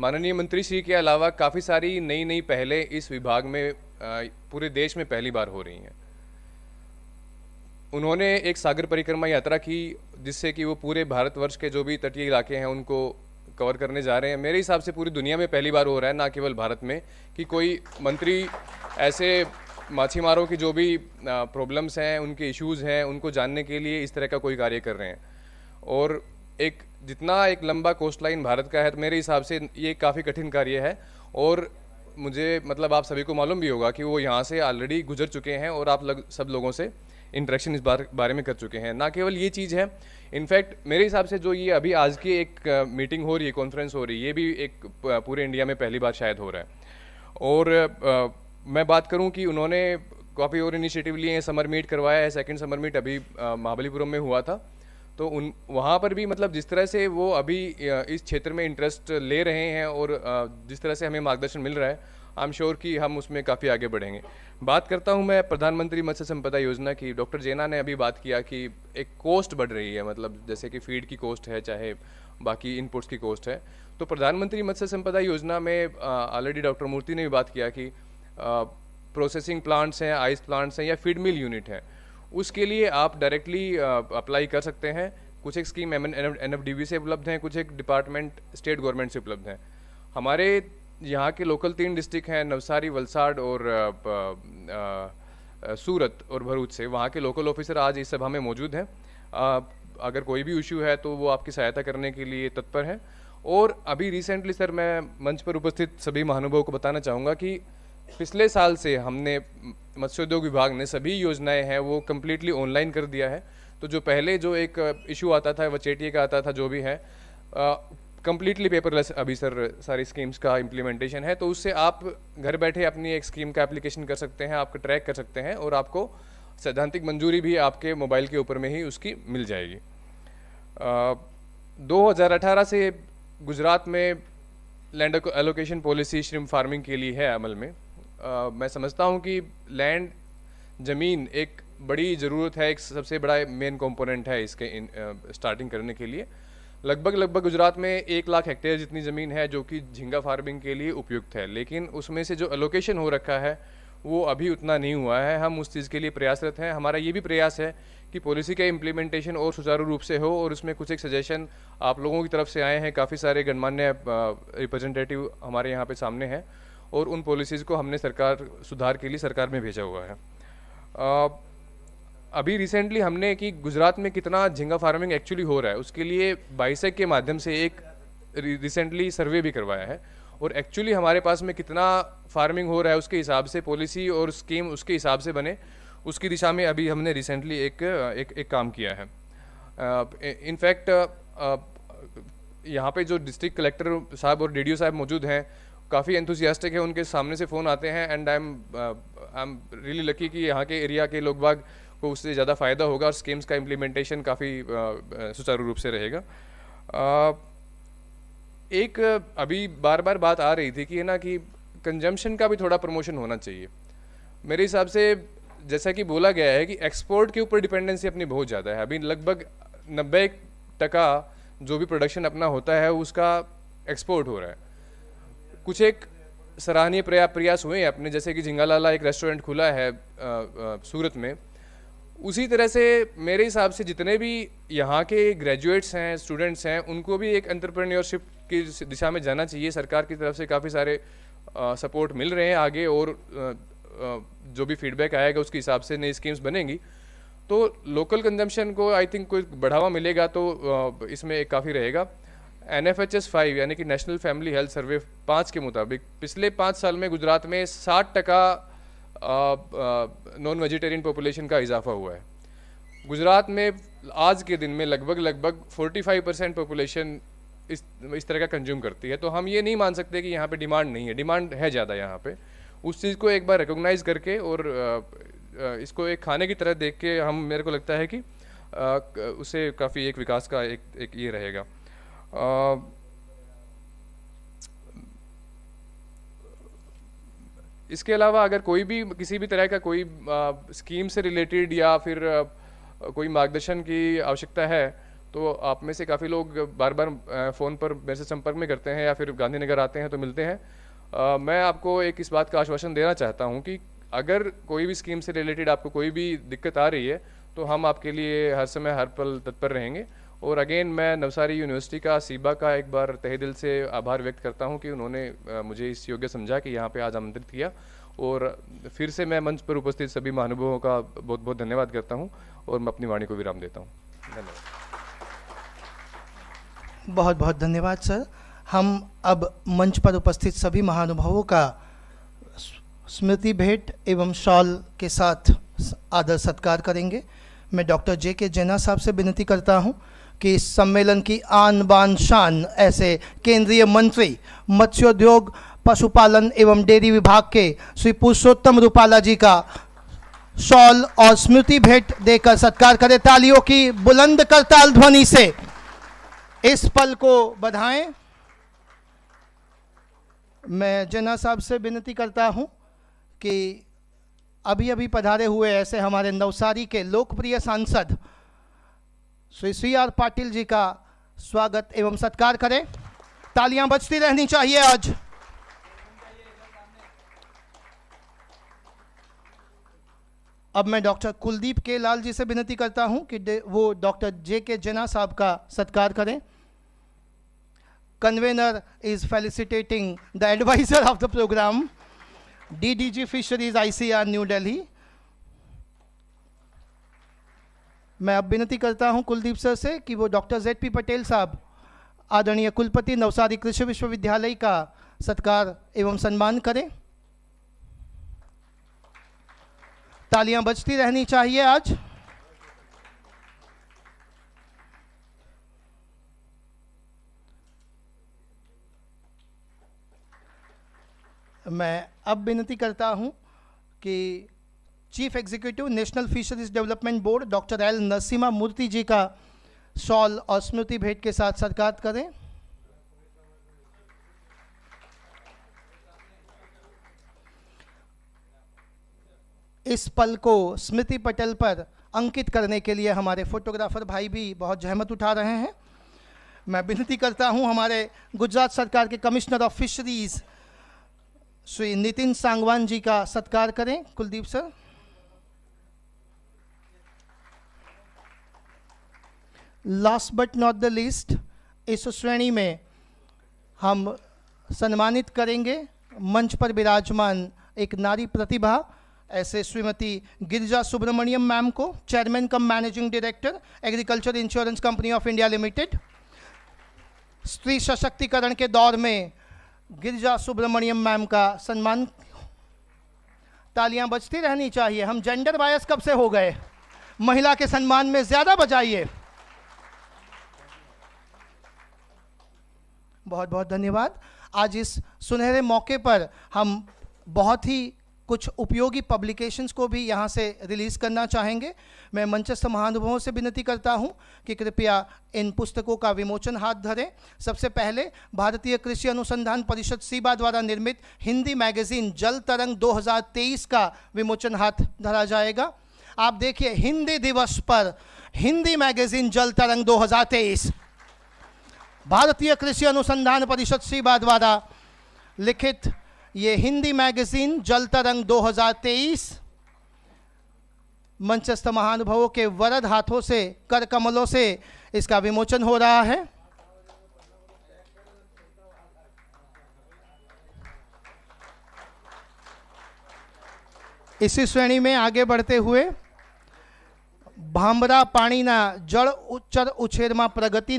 माननीय मंत्री श्री के अलावा काफ़ी सारी नई नई पहले इस विभाग में पूरे देश में पहली बार हो रही हैं उन्होंने एक सागर परिक्रमा यात्रा की जिससे कि वो पूरे भारतवर्ष के जो भी तटीय इलाके हैं उनको कवर करने जा रहे हैं मेरे हिसाब से पूरी दुनिया में पहली बार हो रहा है ना केवल भारत में कि कोई मंत्री ऐसे माछीमारों की जो भी प्रॉब्लम्स हैं उनके इश्यूज़ हैं उनको जानने के लिए इस तरह का कोई कार्य कर रहे हैं और एक जितना एक लंबा कोस्ट लाइन भारत का है तो मेरे हिसाब से ये काफ़ी कठिन कार्य है और मुझे मतलब आप सभी को मालूम भी होगा कि वो यहाँ से ऑलरेडी गुजर चुके हैं और आप लग, सब लोगों से इंटरेक्शन इस बार बारे में कर चुके हैं ना केवल ये चीज़ है इनफैक्ट मेरे हिसाब से जो ये अभी आज की एक मीटिंग हो रही है कॉन्फ्रेंस हो रही है ये भी एक पूरे इंडिया में पहली बार शायद हो रहा है और आ, मैं बात करूं कि उन्होंने काफ़ी और इनिशिएटिव लिए हैं समर मीट करवाया है सेकंड समर मीट अभी महाबलीपुरम में हुआ था तो उन वहाँ पर भी मतलब जिस तरह से वो अभी इस क्षेत्र में इंटरेस्ट ले रहे हैं और जिस तरह से हमें मार्गदर्शन मिल रहा है आई एम श्योर कि हम उसमें काफ़ी आगे बढ़ेंगे बात करता हूँ मैं प्रधानमंत्री मत्स्य संपदा योजना की डॉक्टर जेना ने अभी बात किया कि एक कॉस्ट बढ़ रही है मतलब जैसे कि फीड की कॉस्ट है चाहे बाकी इनपुट्स की कॉस्ट है तो प्रधानमंत्री मत्स्य संपदा योजना में ऑलरेडी डॉक्टर मूर्ति ने भी बात किया कि प्रोसेसिंग प्लांट्स हैं आइस प्लांट्स हैं या फीड मिल यूनिट है उसके लिए आप डायरेक्टली अप्लाई uh, कर सकते हैं कुछ एक स्कीम एम एन एफ से उपलब्ध हैं कुछ एक डिपार्टमेंट स्टेट गवर्नमेंट से उपलब्ध हैं हमारे यहाँ के लोकल तीन डिस्ट्रिक्ट हैं नवसारी वलसाड और आ, uh, आ, uh, सूरत और भरूच से वहाँ के लोकल ऑफिसर आज इस सभा में मौजूद हैं अगर कोई भी इशू है तो वो आपकी सहायता करने के लिए तत्पर हैं और अभी रिसेंटली सर मैं मंच पर उपस्थित सभी महानुभाव को बताना चाहूँगा कि पिछले साल से हमने मत्स्योद्योग विभाग ने सभी योजनाएं हैं वो कम्प्लीटली ऑनलाइन कर दिया है तो जो पहले जो एक इशू आता था वचेटिए का आता था जो भी है कम्प्लीटली पेपरलेस अभी सर सारी स्कीम्स का इम्प्लीमेंटेशन है तो उससे आप घर बैठे अपनी एक स्कीम का एप्लीकेशन कर सकते हैं आपका ट्रैक कर सकते हैं और आपको सैद्धांतिक मंजूरी भी आपके मोबाइल के ऊपर में ही उसकी मिल जाएगी आ, 2018 से गुजरात में land allocation policy shrimp farming के लिए है अमल में आ, मैं समझता हूँ कि लैंड ज़मीन एक बड़ी ज़रूरत है एक सबसे बड़ा मेन कंपोनेंट है इसके इन स्टार्टिंग करने के लिए लगभग लगभग गुजरात में एक लाख हेक्टेयर जितनी ज़मीन है जो कि झींगा फार्मिंग के लिए उपयुक्त है लेकिन उसमें से जो एलोकेशन हो रखा है वो अभी उतना नहीं हुआ है हम उस चीज़ के लिए प्रयासरत हैं हमारा ये भी प्रयास है कि पॉलिसी का इम्प्लीमेंटेशन और सुचारू रूप से हो और उसमें कुछ एक सजेशन आप लोगों की तरफ से आए हैं काफ़ी सारे गणमान्य रिप्रेजेंटेटिव हमारे यहाँ पे सामने हैं और उन पॉलिसीज़ को हमने सरकार सुधार के लिए सरकार में भेजा हुआ है अभी रिसेंटली हमने कि गुजरात में कितना झिंगा फार्मिंग एक्चुअली हो रहा है उसके लिए बाइसेक के माध्यम से एक रिसेंटली सर्वे भी करवाया है और एक्चुअली हमारे पास में कितना फार्मिंग हो रहा है उसके हिसाब से पॉलिसी और स्कीम उसके हिसाब से बने उसकी दिशा में अभी हमने रिसेंटली एक, एक एक काम किया है इनफैक्ट यहाँ पे जो डिस्ट्रिक्ट कलेक्टर साहब और डी साहब मौजूद हैं काफ़ी एंथुजियास्टिक है उनके सामने से फ़ोन आते हैं and I am I am really lucky कि यहाँ के एरिया के लोग बाग को उससे ज़्यादा फ़ायदा होगा और स्कीम्स का इम्प्लीमेंटेशन काफ़ी uh, uh, सुचारू रूप से रहेगा uh, एक अभी बार बार बात आ रही थी कि है ना कि कंजम्पशन का भी थोड़ा प्रमोशन होना चाहिए मेरे हिसाब से जैसा कि बोला गया है कि एक्सपोर्ट के ऊपर डिपेंडेंसी अपनी बहुत ज़्यादा है अभी लगभग नब्बे टका जो भी प्रोडक्शन अपना होता है उसका एक्सपोर्ट हो रहा है कुछ एक सराहनीय प्रया प्रयास हुए हैं अपने जैसे कि झिंगालाला एक रेस्टोरेंट खुला है आ, आ, सूरत में उसी तरह से मेरे हिसाब से जितने भी यहाँ के ग्रेजुएट्स हैं स्टूडेंट्स हैं उनको भी एक एंटरप्रेन्योरशिप की दिशा में जाना चाहिए सरकार की तरफ से काफ़ी सारे आ, सपोर्ट मिल रहे हैं आगे और आ, आ, जो भी फीडबैक आएगा उसके हिसाब से नई स्कीम्स बनेंगी तो लोकल कंजम्पशन को आई थिंक कोई बढ़ावा मिलेगा तो इसमें एक काफ़ी रहेगा N F H S five यानी कि नेशनल फैमिली हेल्थ सर्वे पाँच के मुताबिक पिछले पाँच साल में गुजरात में साठ टका नॉन वेजिटेरियन पॉपुलेशन का इजाफा हुआ है गुजरात में आज के दिन में लगभग लगभग फोर्टी फाइव परसेंट पॉपुलेशन इस इस तरह का कंज्यूम करती है तो हम ये नहीं मान सकते कि यहाँ पे डिमांड नहीं है डिमांड है ज़्यादा यहाँ पे उस चीज़ को एक बार रिकोगनाइज़ करके और इसको एक खाने की तरह देख के हम मेरे को लगता है कि उसे काफ़ी एक विकास का एक एक ये रहेगा इसके अलावा अगर कोई भी किसी भी तरह का कोई आ, स्कीम से रिलेटेड या फिर आ, कोई मार्गदर्शन की आवश्यकता है तो आप में से काफ़ी लोग बार बार फ़ोन पर मेरे से संपर्क में करते हैं या फिर गांधीनगर आते हैं तो मिलते हैं आ, मैं आपको एक इस बात का आश्वासन देना चाहता हूँ कि अगर कोई भी स्कीम से रिलेटेड आपको कोई भी दिक्कत आ रही है तो हम आपके लिए हर समय हर पल तत्पर रहेंगे और अगेन मैं नवसारी यूनिवर्सिटी का सीबा का एक बार तहे दिल से आभार व्यक्त करता हूँ कि उन्होंने मुझे इस योग्य समझा कि यहाँ पे आज आमंत्रित किया और फिर से मैं मंच पर उपस्थित सभी महानुभवों का बहुत बहुत धन्यवाद करता हूँ और मैं अपनी वाणी को विराम देता हूँ धन्यवाद बहुत बहुत धन्यवाद सर हम अब मंच पर उपस्थित सभी महानुभावों का स्मृति भेंट एवं शॉल के साथ आदर सत्कार करेंगे मैं डॉक्टर जे के जैना साहब से विनती करता हूं कि सम्मेलन की आन बान शान ऐसे केंद्रीय मंत्री मत्स्योद्योग पशुपालन एवं डेयरी विभाग के श्री पुरुषोत्तम रूपाला जी का शॉल और स्मृति भेंट देकर सत्कार करें तालियों की बुलंद करताल ध्वनि से इस पल को बधाएं मैं जना साहब से विनती करता हूं कि अभी अभी पधारे हुए ऐसे हमारे नवसारी के लोकप्रिय सांसद श्री सी आर पाटिल जी का स्वागत एवं सत्कार करें तालियां बजती रहनी चाहिए आज अब मैं डॉक्टर कुलदीप के लाल जी से विनती करता हूं कि वो डॉक्टर जे के जना साहब का सत्कार करें convener is felicitating the advisor of the program, DDG fisheries ICR new Delhi, मैं अब विनती करता हूं कुलदीप सर से कि वो डॉक्टर जेड पी पटेल साहब आदरणीय कुलपति नवसारी कृषि विश्वविद्यालय का सत्कार एवं सम्मान करें तालियां बजती रहनी चाहिए आज मैं अब विनती करता हूं कि chief executive national fisheries development board doctor L Narasimha Murthy ji का सॉल और स्मृति भेंट के साथ सत्कार करें इस पल को स्मृति पटल पर अंकित करने के लिए हमारे फोटोग्राफर भाई भी बहुत जहमत उठा रहे हैं मैं विनती करता हूं हमारे गुजरात सरकार के commissioner of fisheries Shri Nitin Sangwan ji का सत्कार करें Kuldeep sir last but not the least इस श्रेणी में हम सम्मानित करेंगे मंच पर विराजमान एक नारी प्रतिभा ऐसे श्रीमती गिरिजा सुब्रमण्यम मैम को chairman cum managing director agriculture insurance company of India limited स्त्री सशक्तिकरण के दौर में गिरिजा सुब्रमण्यम मैम का सम्मान तालियां बजती रहनी चाहिए हम जेंडर बायस कब से हो गए महिला के सम्मान में ज़्यादा बजाइए बहुत बहुत धन्यवाद आज इस सुनहरे मौके पर हम बहुत ही कुछ उपयोगी पब्लिकेशंस को भी यहाँ से रिलीज़ करना चाहेंगे मैं मंचस्थ महानुभवों से विनती करता हूँ कि कृपया इन पुस्तकों का विमोचन हाथ धरें सबसे पहले भारतीय कृषि अनुसंधान परिषद सीबा द्वारा निर्मित हिंदी मैगजीन जल तरंग 2023 का विमोचन हाथ धरा जाएगा आप देखिए हिंदी दिवस पर हिंदी मैगजीन जल तरंग दो भारतीय कृषि अनुसंधान परिषद सीबा द्वारा लिखित ये हिंदी मैगजीन जल तरंग दो मंचस्थ महानुभवों के वरद हाथों से कर कमलों से इसका विमोचन हो रहा है इसी श्रेणी में आगे बढ़ते हुए पाणीना जड़ उच्चर उछेर में प्रगति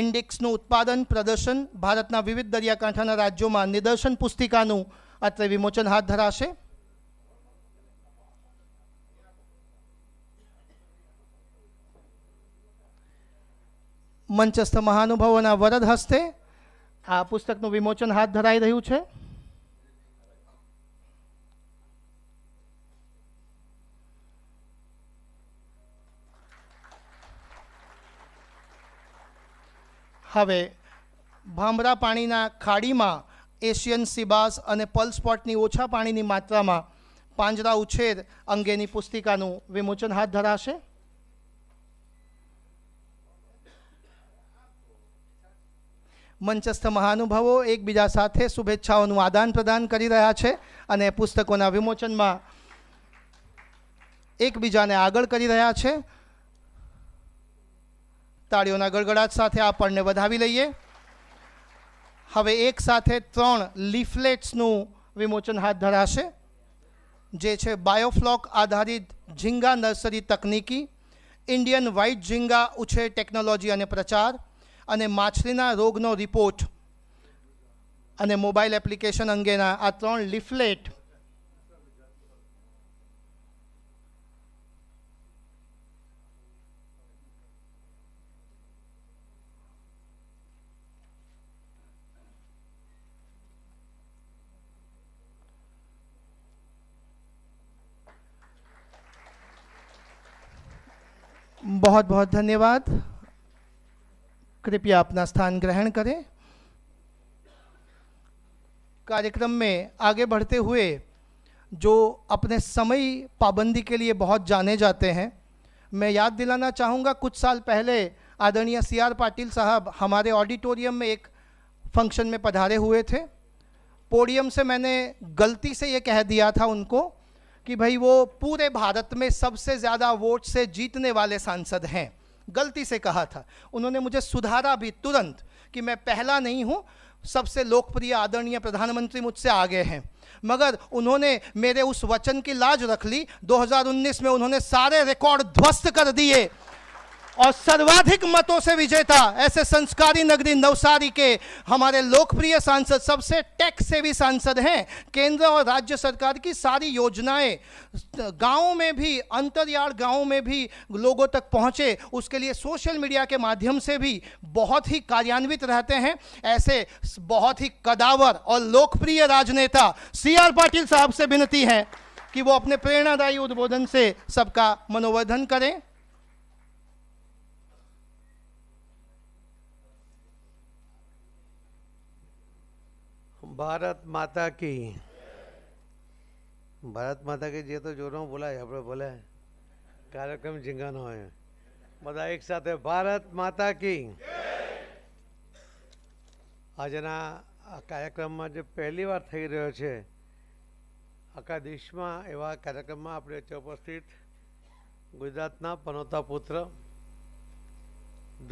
ઇન્ડેક્સનું ઉત્પાદન પ્રદર્શન ભારતના વિવિધ દરિયાકાંઠાના રાજ્યોમાં નિદર્શન પુસ્તિકાનું અત્રે વિમોચન હાથ ધરાશે મંચસ્થ મહાનુભાવોના વરદ હસ્તે આ પુસ્તકનું વિમોચન હાથ ધરાઈ રહ્યું છે હવે ભાંભરા પાણીના ખાડીમાં એશિયન સિબાસ અને પલ્સપોટની ઓછા પાણીની માત્રામાં પાંજરા ઉછેર અંગેની પુસ્તિકાનું વિમોચન હાથ ધરાશે મંચસ્થ મહાનુભાવો એકબીજા સાથે શુભેચ્છાઓનું આદાન પ્રદાન કરી રહ્યા છે અને પુસ્તકોના વિમોચનમાં એકબીજાને આગળ કરી રહ્યા છે તાળીઓના ગળગડાટ સાથે આપણને વધાવી લઈએ હવે એક સાથે ત્રણ લિફલેટ્સનું વિમોચન હાથ ધરાશે જે છે બાયોફ્લોક આધારિત ઝીંગા નર્સરી તકનીકી ઇન્ડિયન વ્હાઇટ ઝીંગા ઉછેર ટેકનોલોજી અને પ્રચાર અને માછલીના રોગનો રિપોર્ટ અને મોબાઈલ એપ્લિકેશન અંગેના આ ત્રણ લિફલેટ बहुत बहुत धन्यवाद कृपया अपना स्थान ग्रहण करें कार्यक्रम में आगे बढ़ते हुए जो अपने समय पाबंदी के लिए बहुत जाने जाते हैं मैं याद दिलाना चाहूँगा कुछ साल पहले आदरणीय सी आर पाटिल साहब हमारे ऑडिटोरियम में एक फंक्शन में पधारे हुए थे पोडियम से मैंने गलती से ये कह दिया था उनको कि भाई वो पूरे भारत में सबसे ज़्यादा वोट से जीतने वाले सांसद हैं गलती से कहा था उन्होंने मुझे सुधारा भी तुरंत कि मैं पहला नहीं हूँ सबसे लोकप्रिय आदरणीय प्रधानमंत्री मुझसे आगे हैं मगर उन्होंने मेरे उस वचन की लाज रख ली 2019 में उन्होंने सारे रिकॉर्ड ध्वस्त कर दिए और सर्वाधिक मतों से विजेता ऐसे संस्कारी नगरी नवसारी के हमारे लोकप्रिय सांसद सबसे टैक्स सेवी सांसद हैं केंद्र और राज्य सरकार की सारी योजनाएं गांवों में भी अंतरयाल गांवों में भी लोगों तक पहुंचे उसके लिए सोशल मीडिया के माध्यम से भी बहुत ही कार्यान्वित रहते हैं ऐसे बहुत ही कदावर और लोकप्रिय राजनेता सी आर पाटिल साहब से विनती है कि वो अपने प्रेरणादायी उद्बोधन से सबका मनोवर्धन करें ભારત માતા કી ભારત માતા કી જે તો જોરમાં બોલાય આપણે ભલે કાર્યક્રમ જીંગાનો હોય બધા એક સાથે ભારત માતા કી આજના આ કાર્યક્રમમાં જે પહેલી વાર થઈ રહ્યો છે આખા દેશમાં એવા કાર્યક્રમમાં આપણે વચ્ચે ઉપસ્થિત ગુજરાતના પનોતા પુત્ર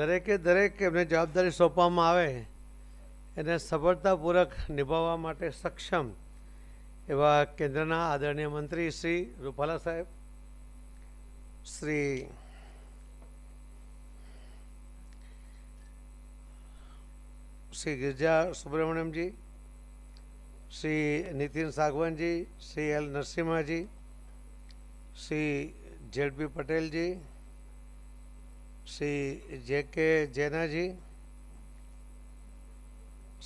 દરેકે દરેક એમને જવાબદારી સોંપવામાં આવે એને સવર્તાપૂરક નિભાવવા માટે સક્ષમ એવા કેન્દ્રના આદરણીય મંત્રી શ્રી રૂપલા સાહેબ શ્રી સુગર્જા સુ브્રમણમજી શ્રી નીતિન સાગવાનજી શ્રી એલ નરસિમાજી શ્રી ઝેડબી પટેલજી શ્રી જેકે જેનાજી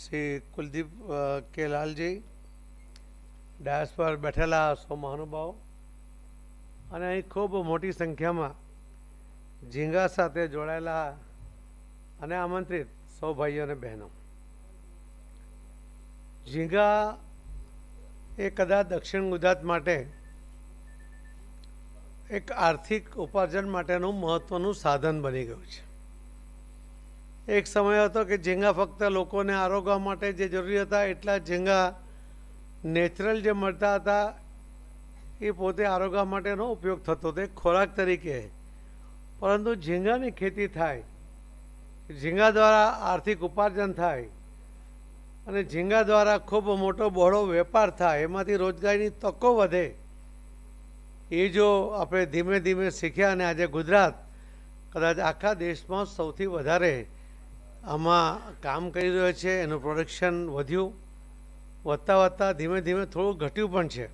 શ્રી કુલદીપ કે લાલજી ડાયસ પર બેઠેલા સૌ મહાનુભાવો અને અહીં ખૂબ મોટી સંખ્યામાં ઝીંગા સાથે જોડાયેલા અને આમંત્રિત સૌ ભાઈઓ અને બહેનો ઝીંગા એ કદાચ દક્ષિણ ગુજરાત માટે એક આર્થિક ઉપાર્જન માટેનું મહત્ત્વનું સાધન બની ગયું છે એક સમય હતો કે ઝીંગા ફક્ત લોકોને આરોગવા માટે જે જરૂરી હતા એટલા ઝીંગા નેચરલ જે મળતા હતા એ પોતે આરોગવા માટેનો ઉપયોગ થતો હતો ખોરાક તરીકે પરંતુ ઝીંગાની ખેતી થાય ઝીંગા દ્વારા આર્થિક ઉપાર્જન થાય અને ઝીંગા દ્વારા ખૂબ મોટો બહોળો વેપાર થાય એમાંથી રોજગારીની તકો વધે એ જો આપણે ધીમે ધીમે શીખ્યા અને આજે ગુજરાત કદાચ આખા દેશમાં સૌથી વધારે આમાં કામ કરી રહ્યો છે એનું પ્રોડક્શન વધ્યું વધતાં વધતાં ધીમે ધીમે થોડું ઘટ્યું પણ છે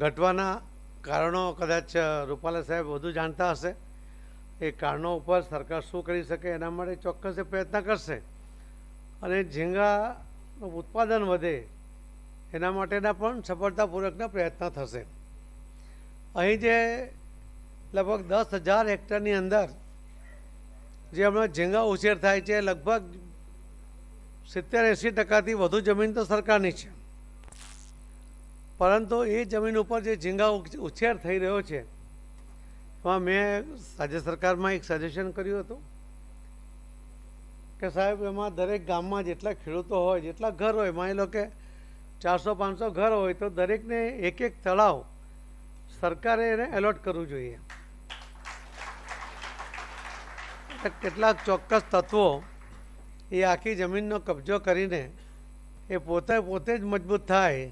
ઘટવાના કારણો કદાચ રૂપાલા સાહેબ વધુ જાણતા હશે એ કારણો ઉપર સરકાર શું કરી શકે એના માટે ચોક્કસ પ્રયત્ન કરશે અને ઝીંગાનું ઉત્પાદન વધે એના માટેના પણ સફળતાપૂર્વકના પ્રયત્ન થશે અહીં જે લગભગ દસ હજાર હેક્ટરની અંદર જે હમણાં ઝીંગા ઉછેર થાય છે લગભગ સિત્તેર એંસી ટકાથી વધુ જમીન તો સરકારની છે પરંતુ એ જમીન ઉપર જે ઝીંગા ઉછેર થઈ રહ્યો છે એમાં મેં રાજ્ય સરકારમાં એક સજેશન કર્યું હતું કે સાહેબ એમાં દરેક ગામમાં જેટલા ખેડૂતો હોય જેટલા ઘર હોય એમાં એ કે ચારસો પાંચસો ઘર હોય તો દરેકને એક એક તળાવ સરકારે એને એલોટ કરવું જોઈએ કેટલાક ચોક્કસ તત્વો એ આખી જમીનનો કબજો કરીને એ પોતે પોતે જ મજબૂત થાય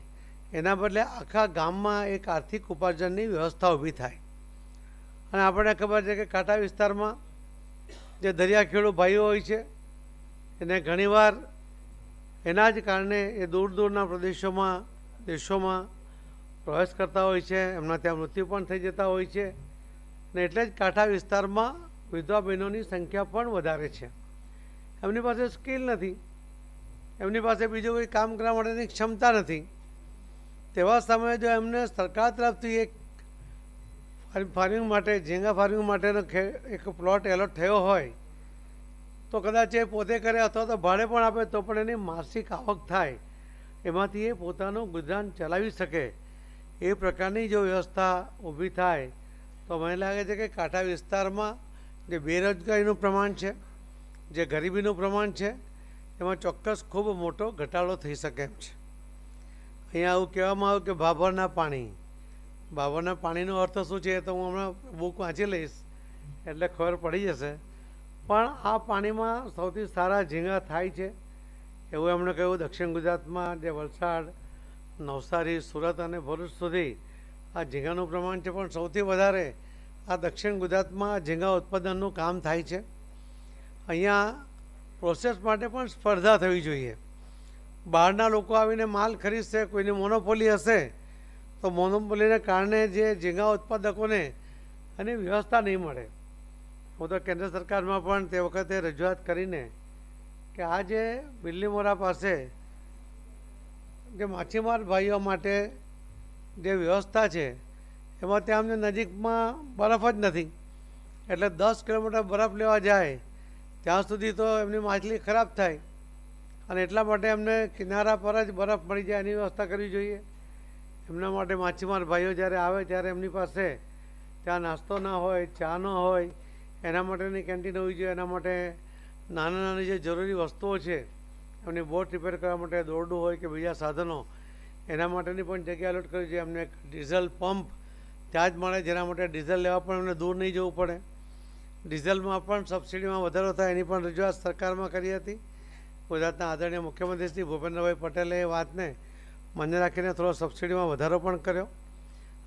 એના બદલે આખા ગામમાં એક આર્થિક ઉપાર્જનની વ્યવસ્થા ઊભી થાય અને આપણને ખબર છે કે કાંઠા વિસ્તારમાં જે દરિયાખેડુ ભાઈઓ હોય છે એને ઘણીવાર એના જ કારણે એ દૂર દૂરના પ્રદેશોમાં દેશોમાં પ્રવેશ કરતા હોય છે એમના ત્યાં મૃત્યુ પણ થઈ જતા હોય છે ને એટલે જ કાંઠા વિસ્તારમાં વિધવા બહેનોની સંખ્યા પણ વધારે છે એમની પાસે સ્કિલ નથી એમની પાસે બીજું કોઈ કામ કરવા માટેની ક્ષમતા નથી તેવા સમયે જો એમને સરકાર તરફથી એક ફાર્મિંગ માટે ઝીંગા ફાર્મિંગ માટેનો એક પ્લોટ એલોટ થયો હોય તો કદાચ એ પોતે કરે અથવા તો ભાડે પણ આપે તો પણ એની માસિક આવક થાય એમાંથી એ પોતાનું ગુજરાન ચલાવી શકે એ પ્રકારની જો વ્યવસ્થા ઊભી થાય તો મને લાગે છે કે કાંઠા વિસ્તારમાં જે બેરોજગારીનું પ્રમાણ છે જે ગરીબીનું પ્રમાણ છે એમાં ચોક્કસ ખૂબ મોટો ઘટાડો થઈ શકે એમ છે અહીંયા આવું કહેવામાં આવ્યું કે ભાભરના પાણી ભાભરના પાણીનો અર્થ શું છે તો હું હમણાં બુક વાંચી લઈશ એટલે ખબર પડી જશે પણ આ પાણીમાં સૌથી સારા ઝીંગા થાય છે એવું એમણે કહ્યું દક્ષિણ ગુજરાતમાં જે વલસાડ નવસારી સુરત અને ભરૂચ સુધી આ ઝીંગાનું પ્રમાણ છે પણ સૌથી વધારે આ દક્ષિણ ગુજરાતમાં ઝીંગા ઉત્પાદનનું કામ થાય છે અહીંયા પ્રોસેસ માટે પણ સ્પર્ધા થવી જોઈએ બહારના લોકો આવીને માલ ખરીદશે કોઈની મોનોપોલી હશે તો મોનોપોલીને કારણે જે ઝીંગા ઉત્પાદકોને એની વ્યવસ્થા નહીં મળે હું તો કેન્દ્ર સરકારમાં પણ તે વખતે રજૂઆત કરીને કે આ જે બિલ્લીમોરા પાસે જે માછીમાર ભાઈઓ માટે જે વ્યવસ્થા છે એમાં ત્યાં અમને નજીકમાં બરફ જ નથી એટલે દસ કિલોમીટર બરફ લેવા જાય ત્યાં સુધી તો એમની માછલી ખરાબ થાય અને એટલા માટે અમને કિનારા પર જ બરફ મળી જાય એની વ્યવસ્થા કરવી જોઈએ એમના માટે માછીમાર ભાઈઓ જ્યારે આવે ત્યારે એમની પાસે ત્યાં નાસ્તો ના હોય ચા ન હોય એના માટેની કેન્ટીન હોવી જોઈએ એના માટે નાની નાની જે જરૂરી વસ્તુઓ છે એમની બોટ રિપેર કરવા માટે દોરડું હોય કે બીજા સાધનો એના માટેની પણ જગ્યા અલોટ કરવી જોઈએ એમને ડીઝલ પંપ ચાર્જ મળે જેના માટે ડીઝલ લેવા પણ એમને દૂર નહીં જવું પડે ડીઝલમાં પણ સબસિડીમાં વધારો થાય એની પણ રજૂઆત સરકારમાં કરી હતી ગુજરાતના આદરણીય મુખ્યમંત્રી શ્રી ભૂપેન્દ્રભાઈ પટેલે એ વાતને મને રાખીને થોડો સબસિડીમાં વધારો પણ કર્યો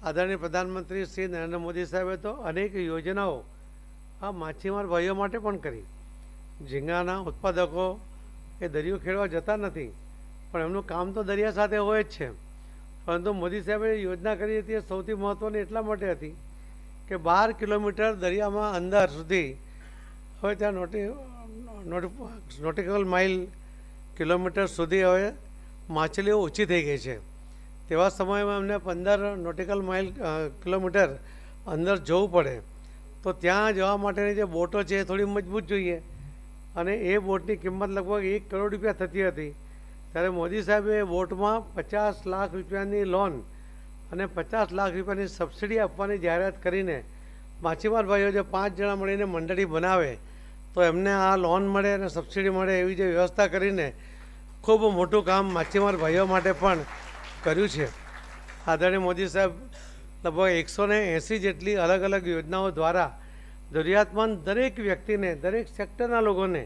આદરણીય પ્રધાનમંત્રી શ્રી નરેન્દ્ર મોદી સાહેબે તો અનેક યોજનાઓ આ માછીમાર ભાઈઓ માટે પણ કરી ઝીંગાના ઉત્પાદકો એ દરિયો ખેડવા જતા નથી પણ એમનું કામ તો દરિયા સાથે હોય જ છે પરંતુ મોદી સાહેબે યોજના કરી હતી એ સૌથી મહત્ત્વની એટલા માટે હતી કે બાર કિલોમીટર દરિયામાં અંદર સુધી હવે ત્યાં નોટી નોટિકલ માઇલ કિલોમીટર સુધી હવે માછલીઓ ઓછી થઈ ગઈ છે તેવા સમયમાં અમને પંદર નોટિકલ માઇલ કિલોમીટર અંદર જવું પડે તો ત્યાં જવા માટેની જે બોટો છે એ થોડી મજબૂત જોઈએ અને એ બોટની કિંમત લગભગ એક કરોડ રૂપિયા થતી હતી ત્યારે મોદી સાહેબે વોટમાં પચાસ લાખ રૂપિયાની લોન અને પચાસ લાખ રૂપિયાની સબસિડી આપવાની જાહેરાત કરીને માછીમાર ભાઈઓ જે પાંચ જણા મળીને મંડળી બનાવે તો એમને આ લોન મળે અને સબસિડી મળે એવી જે વ્યવસ્થા કરીને ખૂબ મોટું કામ માછીમાર ભાઈઓ માટે પણ કર્યું છે આદરણીય મોદી સાહેબ લગભગ એકસો એંસી જેટલી અલગ અલગ યોજનાઓ દ્વારા જરૂરિયાતમંદ દરેક વ્યક્તિને દરેક સેક્ટરના લોકોને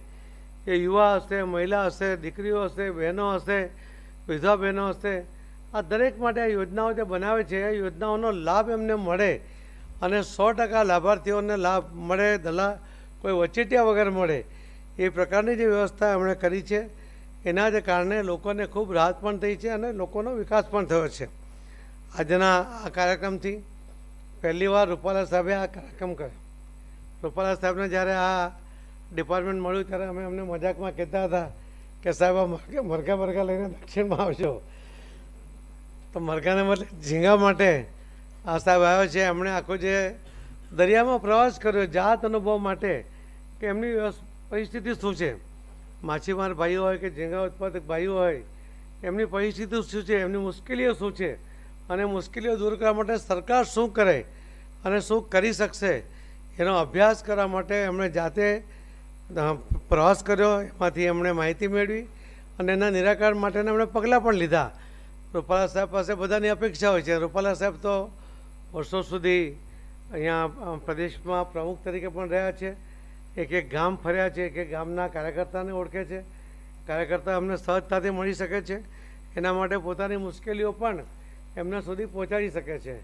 એ યુવા હશે મહિલા હશે દીકરીઓ હશે બહેનો હશે વિધવા બહેનો હશે આ દરેક માટે આ યોજનાઓ જે બનાવે છે એ યોજનાઓનો લાભ એમને મળે અને સો ટકા લાભાર્થીઓને લાભ મળે દલા કોઈ વચેટિયા વગર મળે એ પ્રકારની જે વ્યવસ્થા એમણે કરી છે એના જ કારણે લોકોને ખૂબ રાહત પણ થઈ છે અને લોકોનો વિકાસ પણ થયો છે આજના આ કાર્યક્રમથી પહેલીવાર રૂપાલા સાહેબે આ કાર્યક્રમ કર્યો રૂપાલા સાહેબને જ્યારે આ ડિપાર્ટમેન્ટ મળ્યું ત્યારે અમે અમને મજાકમાં કહેતા હતા કે સાહેબ આ મરઘા મરઘા લઈને દક્ષિણમાં આવજો તો મરઘાને મતલબ ઝીંગા માટે આ સાહેબ આવ્યો છે એમણે આખો જે દરિયામાં પ્રવાસ કર્યો જાત અનુભવ માટે કે એમની પરિસ્થિતિ શું છે માછીમાર ભાઈઓ હોય કે ઝીંગા ઉત્પાદક ભાઈઓ હોય એમની પરિસ્થિતિ શું છે એમની મુશ્કેલીઓ શું છે અને મુશ્કેલીઓ દૂર કરવા માટે સરકાર શું કરે અને શું કરી શકશે એનો અભ્યાસ કરવા માટે એમણે જાતે પ્રવાસ કર્યો એમાંથી એમણે માહિતી મેળવી અને એના નિરાકરણ માટેના એમણે પગલાં પણ લીધા રૂપાલા સાહેબ પાસે બધાની અપેક્ષા હોય છે રૂપાલા સાહેબ તો વર્ષો સુધી અહીંયા પ્રદેશમાં પ્રમુખ તરીકે પણ રહ્યા છે એક એક ગામ ફર્યા છે એક એક ગામના કાર્યકર્તાને ઓળખે છે કાર્યકર્તા અમને સહજતાથી મળી શકે છે એના માટે પોતાની મુશ્કેલીઓ પણ એમના સુધી પહોંચાડી શકે છે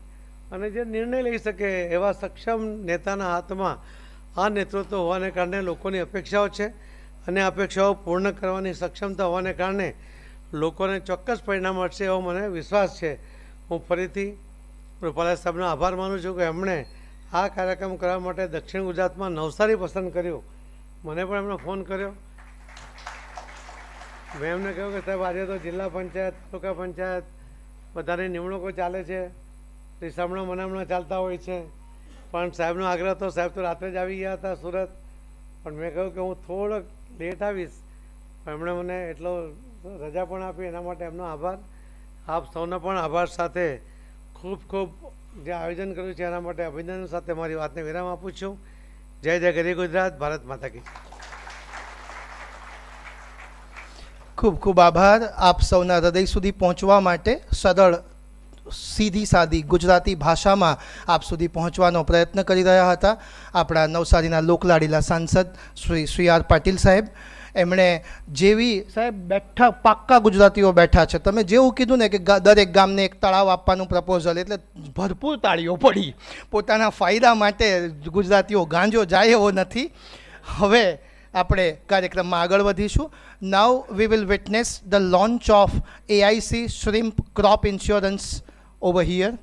અને જે નિર્ણય લઈ શકે એવા સક્ષમ નેતાના હાથમાં આ નેતૃત્વ હોવાને કારણે લોકોની અપેક્ષાઓ છે અને અપેક્ષાઓ પૂર્ણ કરવાની સક્ષમતા હોવાને કારણે લોકોને ચોક્કસ પરિણામ મળશે એવો મને વિશ્વાસ છે હું ફરીથી રૂપાલા સાહેબનો આભાર માનું છું કે એમણે આ કાર્યક્રમ કરવા માટે દક્ષિણ ગુજરાતમાં નવસારી પસંદ કર્યું મને પણ એમનો ફોન કર્યો મેં એમને કહ્યું કે સાહેબ આજે તો જિલ્લા પંચાયત તાલુકા પંચાયત બધાની નિમણૂકો ચાલે છે મને હમણાં ચાલતા હોય છે પણ સાહેબનો આગ્રહ હતો સાહેબ તો રાત્રે જ આવી ગયા હતા સુરત પણ મેં કહ્યું કે હું થોડોક લેટ આવીશ પણ એમણે મને એટલો રજા પણ આપી એના માટે એમનો આભાર આપ સૌનો પણ આભાર સાથે ખૂબ ખૂબ જે આયોજન કર્યું છે એના માટે અભિનંદન સાથે મારી વાતને વિરામ આપું છું જય જય ગરી ગુજરાત ભારત માતા કી ખૂબ ખૂબ આભાર આપ સૌના હૃદય સુધી પહોંચવા માટે સદળ સીધી સાદી ગુજરાતી ભાષામાં આપ સુધી પહોંચવાનો પ્રયત્ન કરી રહ્યા હતા આપણા નવસારીના લોકલાડીલા સાંસદ શ્રી શ્રી આર પાટીલ સાહેબ એમણે જેવી સાહેબ બેઠા પાક્કા ગુજરાતીઓ બેઠા છે તમે જેવું કીધું ને કે દરેક ગામને એક તળાવ આપવાનું પ્રપોઝલ એટલે ભરપૂર તાળીઓ પડી પોતાના ફાયદા માટે ગુજરાતીઓ ગાંજો જાય એવો નથી હવે આપણે કાર્યક્રમમાં આગળ વધીશું now we will witness the launch of AIC shrimp crop insurance over here.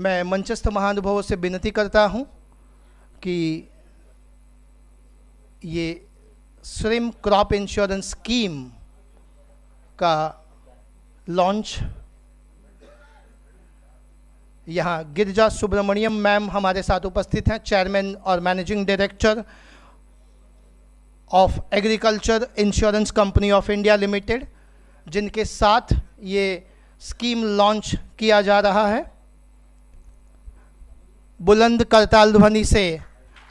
मैं मंचस्थ महानुभवों से विनती करता हूं कि ये स्विम क्रॉप इंश्योरेंस स्कीम का लॉन्च यहाँ गिरजा सुब्रमण्यम मैम हमारे साथ उपस्थित हैं चेयरमैन और managing director of agriculture insurance company of India limited जिनके साथ ये स्कीम लॉन्च किया जा रहा है बुलंद करताल ध्वनि से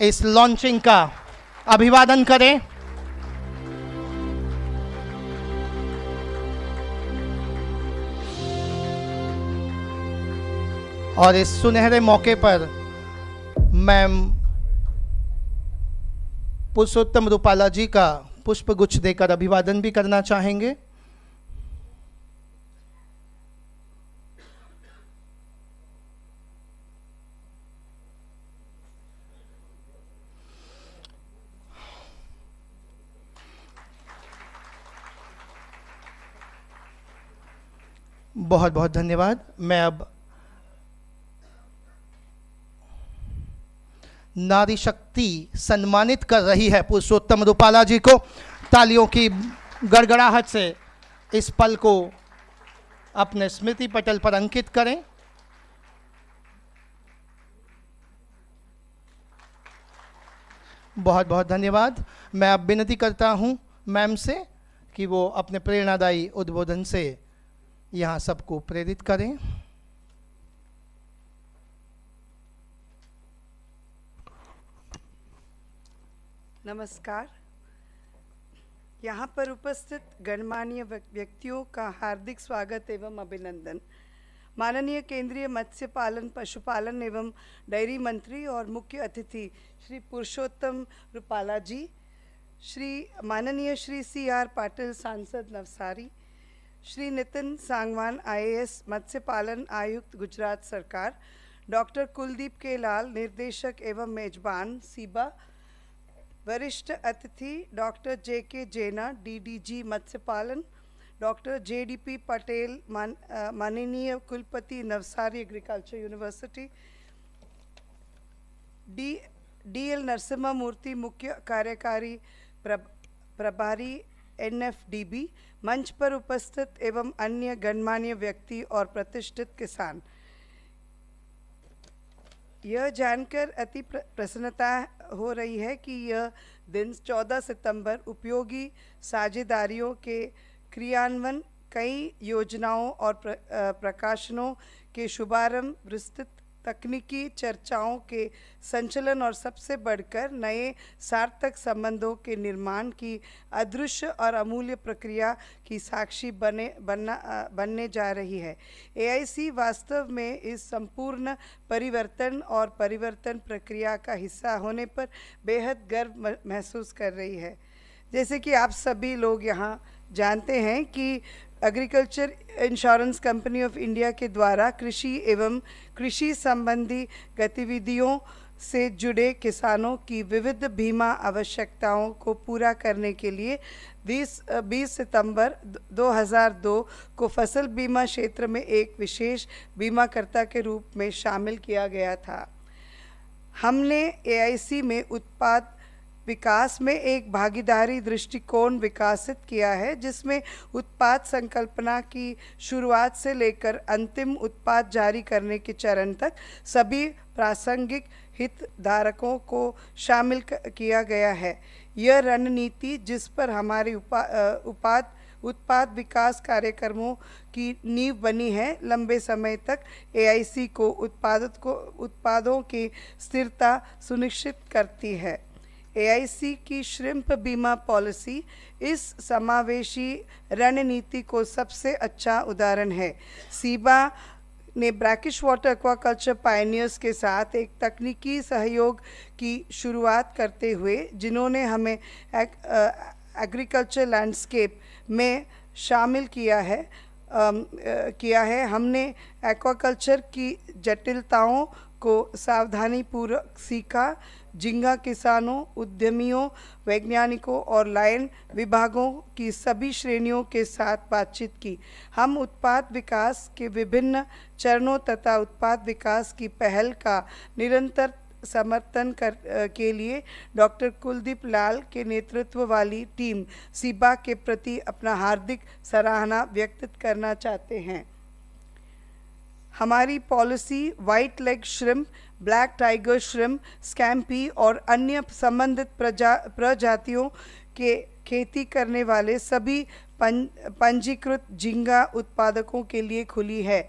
इस लॉन्चिंग का अभिवादन करें और इस सुनहरे मौके पर मैम पुरुषोत्तम रूपाला जी का पुष्प गुच्छ देकर अभिवादन भी करना चाहेंगे बहुत बहुत धन्यवाद मैं अब नारी शक्ति सम्मानित कर रही है पुरुषोत्तम रूपाला जी को तालियों की गड़गड़ाहट से इस पल को अपने स्मृति पटल पर अंकित करें बहुत बहुत धन्यवाद मैं अब विनती करता हूं मैम से कि वो अपने प्रेरणादायी उद्बोधन से यहाँ सबको प्रेरित करें नमस्कार यहाँ पर उपस्थित गणमान्य व्यक्तियों का हार्दिक स्वागत एवं अभिनंदन माननीय केंद्रीय मत्स्य पालन पशुपालन एवं डेयरी मंत्री और मुख्य अतिथि श्री पुरुषोत्तम रूपाला जी श्री माननीय श्री सी आर पाटिल सांसद नवसारी श्री नितिन सांगवान आईएएस मत्स्य पालन आयुक्त गुजरात सरकार डॉक्टर कुलदीप के लाल निर्देशक एवं मेजबान सीबा वरिष्ठ अतिथि डॉक्टर जे के जेना डीडीजी मत्स्य पालन doctor J D P Patel मान, माननीय कुलपति Navsari agriculture university D D L Narasimha Murthy मुख्य कार्यकारी प्रभारी एनएफडीबी मंच पर उपस्थित एवं अन्य गणमान्य व्यक्ति और प्रतिष्ठित किसान यह जानकर अति प्रसन्नता हो रही है कि यह दिन 14 सितंबर उपयोगी साझेदारियों के क्रियान्वयन कई योजनाओं और प्रकाशनों के शुभारंभ विस्तृत तकनीकी चर्चाओं के संचलन और सबसे बढ़कर नए सार्थक संबंधों के निर्माण की अदृश्य और अमूल्य प्रक्रिया की साक्षी बने बनना बनने जा रही है ए वास्तव में इस संपूर्ण परिवर्तन और परिवर्तन प्रक्रिया का हिस्सा होने पर बेहद गर्व महसूस कर रही है जैसे कि आप सभी लोग यहाँ जानते हैं कि agriculture insurance company of India के द्वारा कृषि एवं कृषि संबंधी गतिविधियों से जुड़े किसानों की विविध बीमा आवश्यकताओं को पूरा करने के लिए 20 बीस सितंबर 2002 को फसल बीमा क्षेत्र में एक विशेष बीमाकर्ता के रूप में शामिल किया गया था हमने एआईसी में उत्पाद विकास में एक भागीदारी दृष्टिकोण विकसित किया है जिसमें उत्पाद संकल्पना की शुरुआत से लेकर अंतिम उत्पाद जारी करने के चरण तक सभी प्रासंगिक हितधारकों को शामिल किया गया है यह रणनीति जिस पर हमारी उपा उपाद उत्पाद विकास कार्यक्रमों की नींव बनी है लंबे समय तक एआईसी को उत्पादक को उत्पादों की स्थिरता सुनिश्चित करती है एआईसी की श्रिम्प बीमा पॉलिसी इस समावेशी रणनीति को सबसे अच्छा उदाहरण है सीबा ने ब्रैकिश वाटर एक्वाकल्चर पायनियर्स के साथ एक तकनीकी सहयोग की शुरुआत करते हुए जिन्होंने हमें एग्रीकल्चर लैंडस्केप में शामिल किया है आ, किया है हमने एक्वाकल्चर की जटिलताओं को सावधानीपूर्वक सीखा झिंगा किसानों उद्यमियों वैज्ञानिकों और लाइन विभागों की सभी श्रेणियों के साथ बातचीत की हम उत्पाद विकास के विभिन्न चरणों तथा उत्पाद विकास की पहल का निरंतर समर्थन कर के लिए डॉक्टर कुलदीप लाल के नेतृत्व वाली टीम सिबा के प्रति अपना हार्दिक सराहना व्यक्त करना चाहते हैं हमारी policy white leg shrimp black tiger shrimp scampi और अन्य संबंधित प्रजा प्रजातियों के खेती करने वाले सभी पं, पंजीकृत झींगा उत्पादकों के लिए खुली है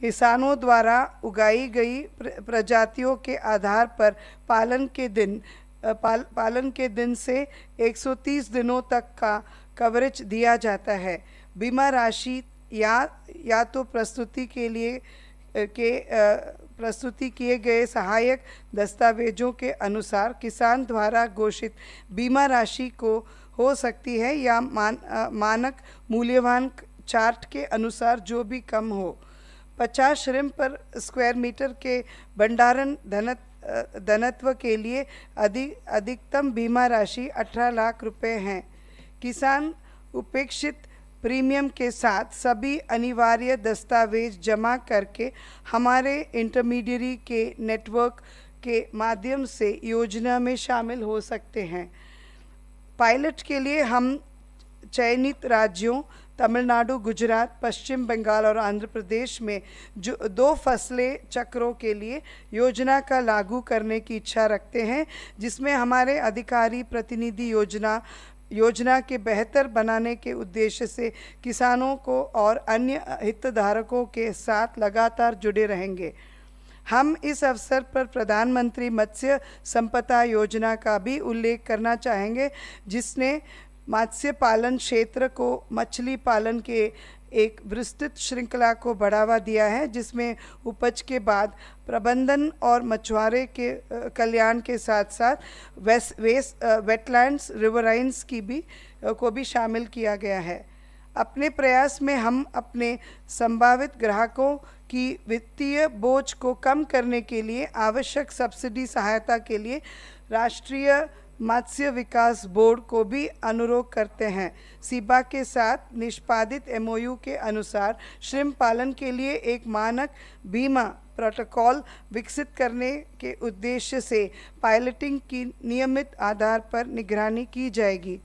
किसानों द्वारा उगाई गई प्रजातियों के आधार पर पालन के दिन पाल, पालन के दिन से 130 दिनों तक का कवरेज दिया जाता है बीमा राशि या या तो प्रस्तुति के लिए के प्रस्तुति किए गए सहायक दस्तावेजों के अनुसार किसान द्वारा घोषित बीमा राशि को हो सकती है या मान आ, मानक मूल्यवान चार्ट के अनुसार जो भी कम हो 50 रिम पर स्क्वायर मीटर के भंडारण धनत धनत्व के लिए अधि, अधिकतम बीमा राशि 18 लाख रुपए हैं किसान उपेक्षित प्रीमियम के साथ सभी अनिवार्य दस्तावेज जमा करके हमारे इंटरमीडियरी के नेटवर्क के माध्यम से योजना में शामिल हो सकते हैं पायलट के लिए हम चयनित राज्यों तमिलनाडु गुजरात पश्चिम बंगाल और आंध्र प्रदेश में जो दो फसलें चक्रों के लिए योजना का लागू करने की इच्छा रखते हैं जिसमें हमारे अधिकारी प्रतिनिधि योजना योजना के बेहतर बनाने के उद्देश्य से किसानों को और अन्य हितधारकों के साथ लगातार जुड़े रहेंगे हम इस अवसर पर प्रधानमंत्री मत्स्य संपदा योजना का भी उल्लेख करना चाहेंगे जिसने मत्स्य पालन क्षेत्र को मछली पालन के एक विस्तृत श्रृंखला को बढ़ावा दिया है जिसमें उपज के बाद प्रबंधन और मछुआरे के कल्याण के साथ साथ वेस्ट वेस वेटलैंड्स रिवराइंस की भी को भी शामिल किया गया है अपने प्रयास में हम अपने संभावित ग्राहकों की वित्तीय बोझ को कम करने के लिए आवश्यक सब्सिडी सहायता के लिए राष्ट्रीय मत्स्य विकास बोर्ड को भी अनुरोध करते हैं सिबा के साथ निष्पादित एमओयू के अनुसार श्रिम पालन के लिए एक मानक बीमा प्रोटोकॉल विकसित करने के उद्देश्य से पायलटिंग की नियमित आधार पर निगरानी की जाएगी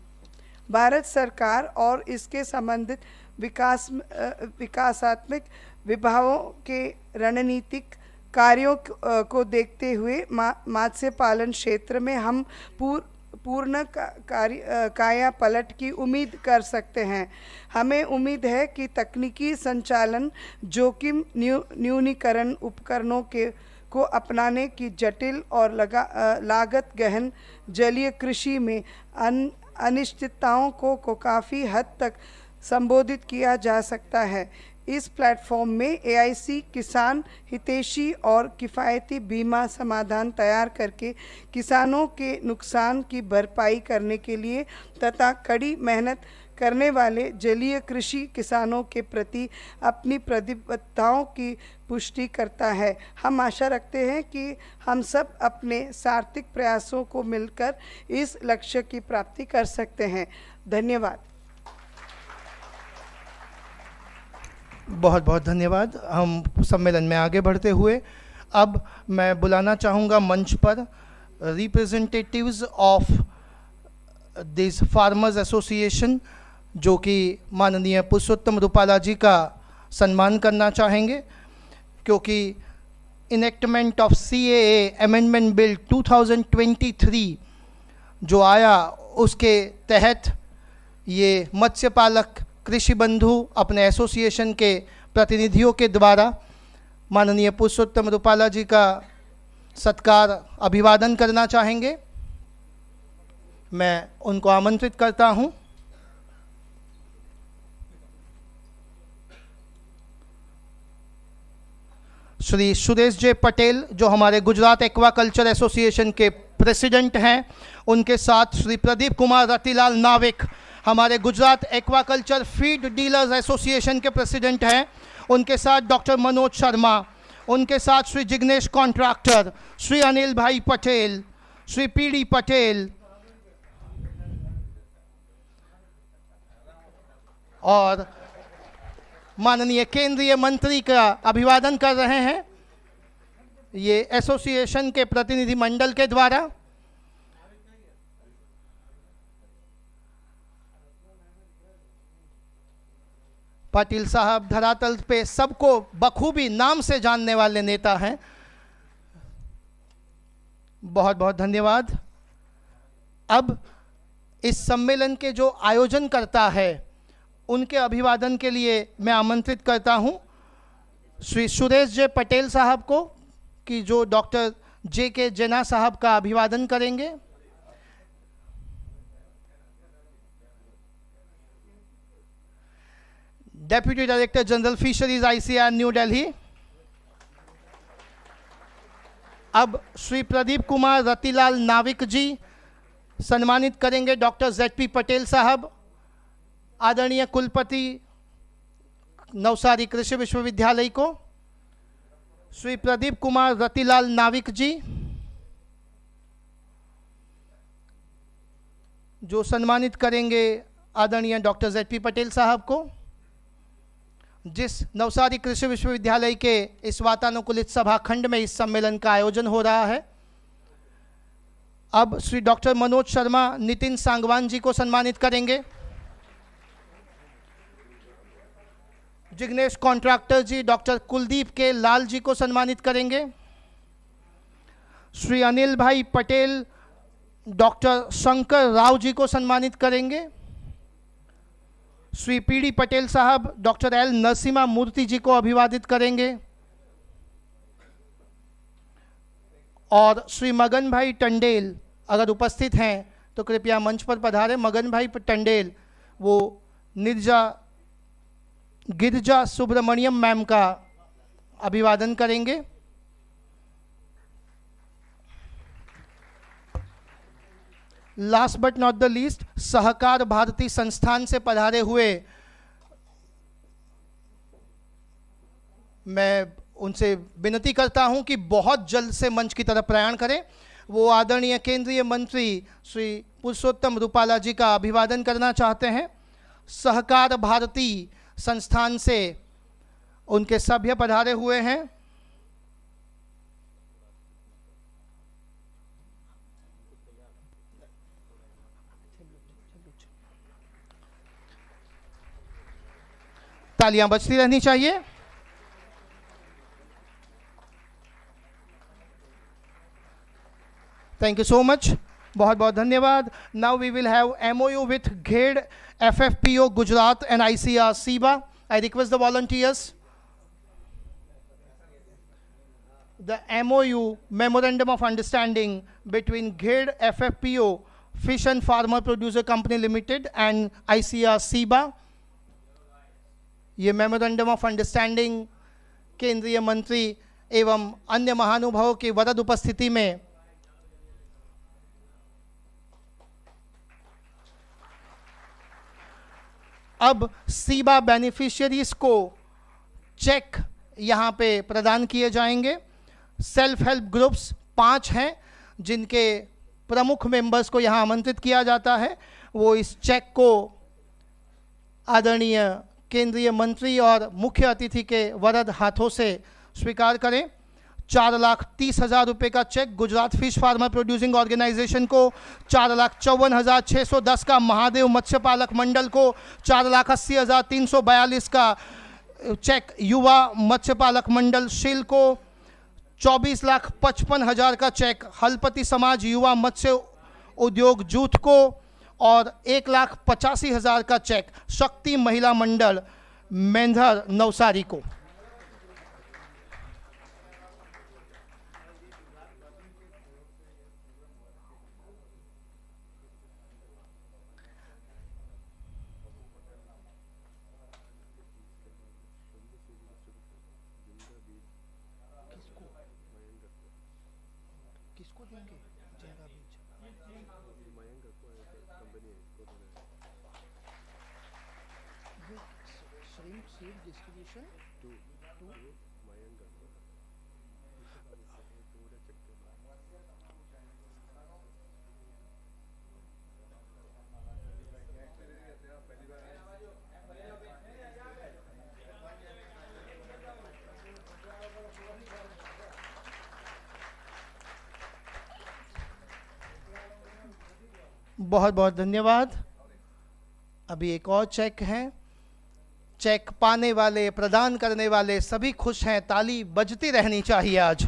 भारत सरकार और इसके संबंधित विकास विकासात्मक विभागों के रणनीतिक कार्यों को देखते हुए मत्स्य पालन क्षेत्र में हम पूर, पूर्ण कार्य काया पलट की उम्मीद कर सकते हैं हमें उम्मीद है कि तकनीकी संचालन जोखिम न्यू न्यूनीकरण उपकरणों के को अपनाने की जटिल और लगा लागत गहन जलीय कृषि में अन अनिश्चितताओं को, को काफ़ी हद तक संबोधित किया जा सकता है इस प्लेटफॉर्म में एआईसी किसान हितेशी और किफ़ायती बीमा समाधान तैयार करके किसानों के नुकसान की भरपाई करने के लिए तथा कड़ी मेहनत करने वाले जलीय कृषि किसानों के प्रति अपनी प्रतिबद्धताओं की पुष्टि करता है हम आशा रखते हैं कि हम सब अपने सार्थक प्रयासों को मिलकर इस लक्ष्य की प्राप्ति कर सकते हैं धन्यवाद बहुत बहुत धन्यवाद हम सम्मेलन में आगे बढ़ते हुए अब मैं बुलाना चाहूँगा मंच पर representatives of this farmers association जो कि माननीय पुरुषोत्तम रूपाला जी का सम्मान करना चाहेंगे क्योंकि enactment of C A amendment bill 2023 जो आया उसके तहत ये मत्स्य पालक कृषि बंधु अपने एसोसिएशन के प्रतिनिधियों के द्वारा माननीय पुरुषोत्तम रूपाला जी का सत्कार अभिवादन करना चाहेंगे मैं उनको आमंत्रित करता हूं श्री सुरेश जे पटेल जो हमारे गुजरात एक्वाकल्चर एसोसिएशन के प्रेसिडेंट हैं उनके साथ श्री प्रदीप कुमार रतिलाल नाविक हमारे Gujarat aquaculture feed dealers association के प्रेसिडेंट हैं उनके साथ डॉक्टर मनोज शर्मा उनके साथ Shri Jignesh Contractor Shri Anil bhai Patel Shri P D Patel और माननीय केंद्रीय मंत्री का अभिवादन कर रहे हैं ये एसोसिएशन के प्रतिनिधिमंडल के द्वारा पाटिल साहब धरातल पे सबको बखूबी नाम से जानने वाले नेता हैं बहुत बहुत धन्यवाद अब इस सम्मेलन के जो आयोजन करता है उनके अभिवादन के लिए मैं आमंत्रित करता हूं श्री सुरेश जे पटेल साहब को कि जो डॉक्टर जे के जेना साहब का अभिवादन करेंगे Deputy Director General Fisheries ICR New Delhi अब श्री प्रदीप कुमार रतिलाल नाविक जी सम्मानित करेंगे डॉक्टर जेड पी पटेल साहब आदरणीय कुलपति नवसारी कृषि विश्वविद्यालय को श्री प्रदीप कुमार रतिलाल नाविक जी जो सम्मानित करेंगे आदरणीय डॉक्टर जेड पी पटेल साहब को जिस नवसारी कृषि विश्वविद्यालय के इस वातानुकूलित सभाखंड में इस सम्मेलन का आयोजन हो रहा है अब श्री डॉक्टर मनोज शर्मा नितिन सांगवान जी को सम्मानित करेंगे Jignesh Contractor ji doctor Kuldeep K Lal ji को सम्मानित करेंगे श्री अनिल भाई पटेल डॉक्टर शंकर राव जी को सम्मानित करेंगे श्री पी डी पटेल साहब डॉक्टर एल नरसिम्हा मूर्ति जी को अभिवादित करेंगे और श्री मगन भाई टंडेल अगर उपस्थित हैं तो कृपया मंच पर पधारें मगन भाई टंडेल वो निर्जा गिरजा सुब्रमण्यम मैम का अभिवादन करेंगे last but not the least Sahakar Bharati संस्थान से पधारे हुए मैं उनसे विनती करता हूं कि बहुत जल्द से मंच की तरफ प्रयाण करें वो आदरणीय केंद्रीय मंत्री श्री पुरुषोत्तम रूपाला जी का अभिवादन करना चाहते हैं सहकार भारती संस्थान से उनके सभ्य पधारे हुए हैं तालियां बजती रहनी चाहिए थैंक यू सो मच बहुत बहुत धन्यवाद now we will have MOU with Ghed FFPO Gujarat and ICR CIBA I request the volunteers the MOU Memorandum of Understanding between GHED FFPO Fish and Farmer Producer Company Limited and ICR SIBA ये memorandum of understanding केंद्रीय मंत्री एवं अन्य महानुभावों की वरद उपस्थिति में अब सीबा beneficiaries को चेक यहाँ पे प्रदान किए जाएंगे सेल्फ हेल्प ग्रुप्स पांच हैं जिनके प्रमुख मेंबर्स को यहाँ आमंत्रित किया जाता है वो इस चेक को आदरणीय केंद्रीय मंत्री और मुख्य अतिथि के वरद हाथों से स्वीकार करें चार लाख तीस हजार रुपये का cheque Gujarat fish farmer producing organisation को चार लाख चौवन हजार छः सौ दस का महादेव मत्स्य पालक मंडल को चार लाख अस्सी हजार तीन सौ बयालीस का चेक युवा मत्स्य पालक मंडल शिल को चौबीस लाख पचपन हजार का चेक हलपति समाज युवा मत्स्य उद्योग जूथ को और एक लाख पचासी हज़ार का चेक शक्ति महिला मंडल मेंधर नवसारी को बहुत बहुत धन्यवाद अभी एक और चेक है चेक पाने वाले प्रदान करने वाले सभी खुश हैं ताली बजती रहनी चाहिए आज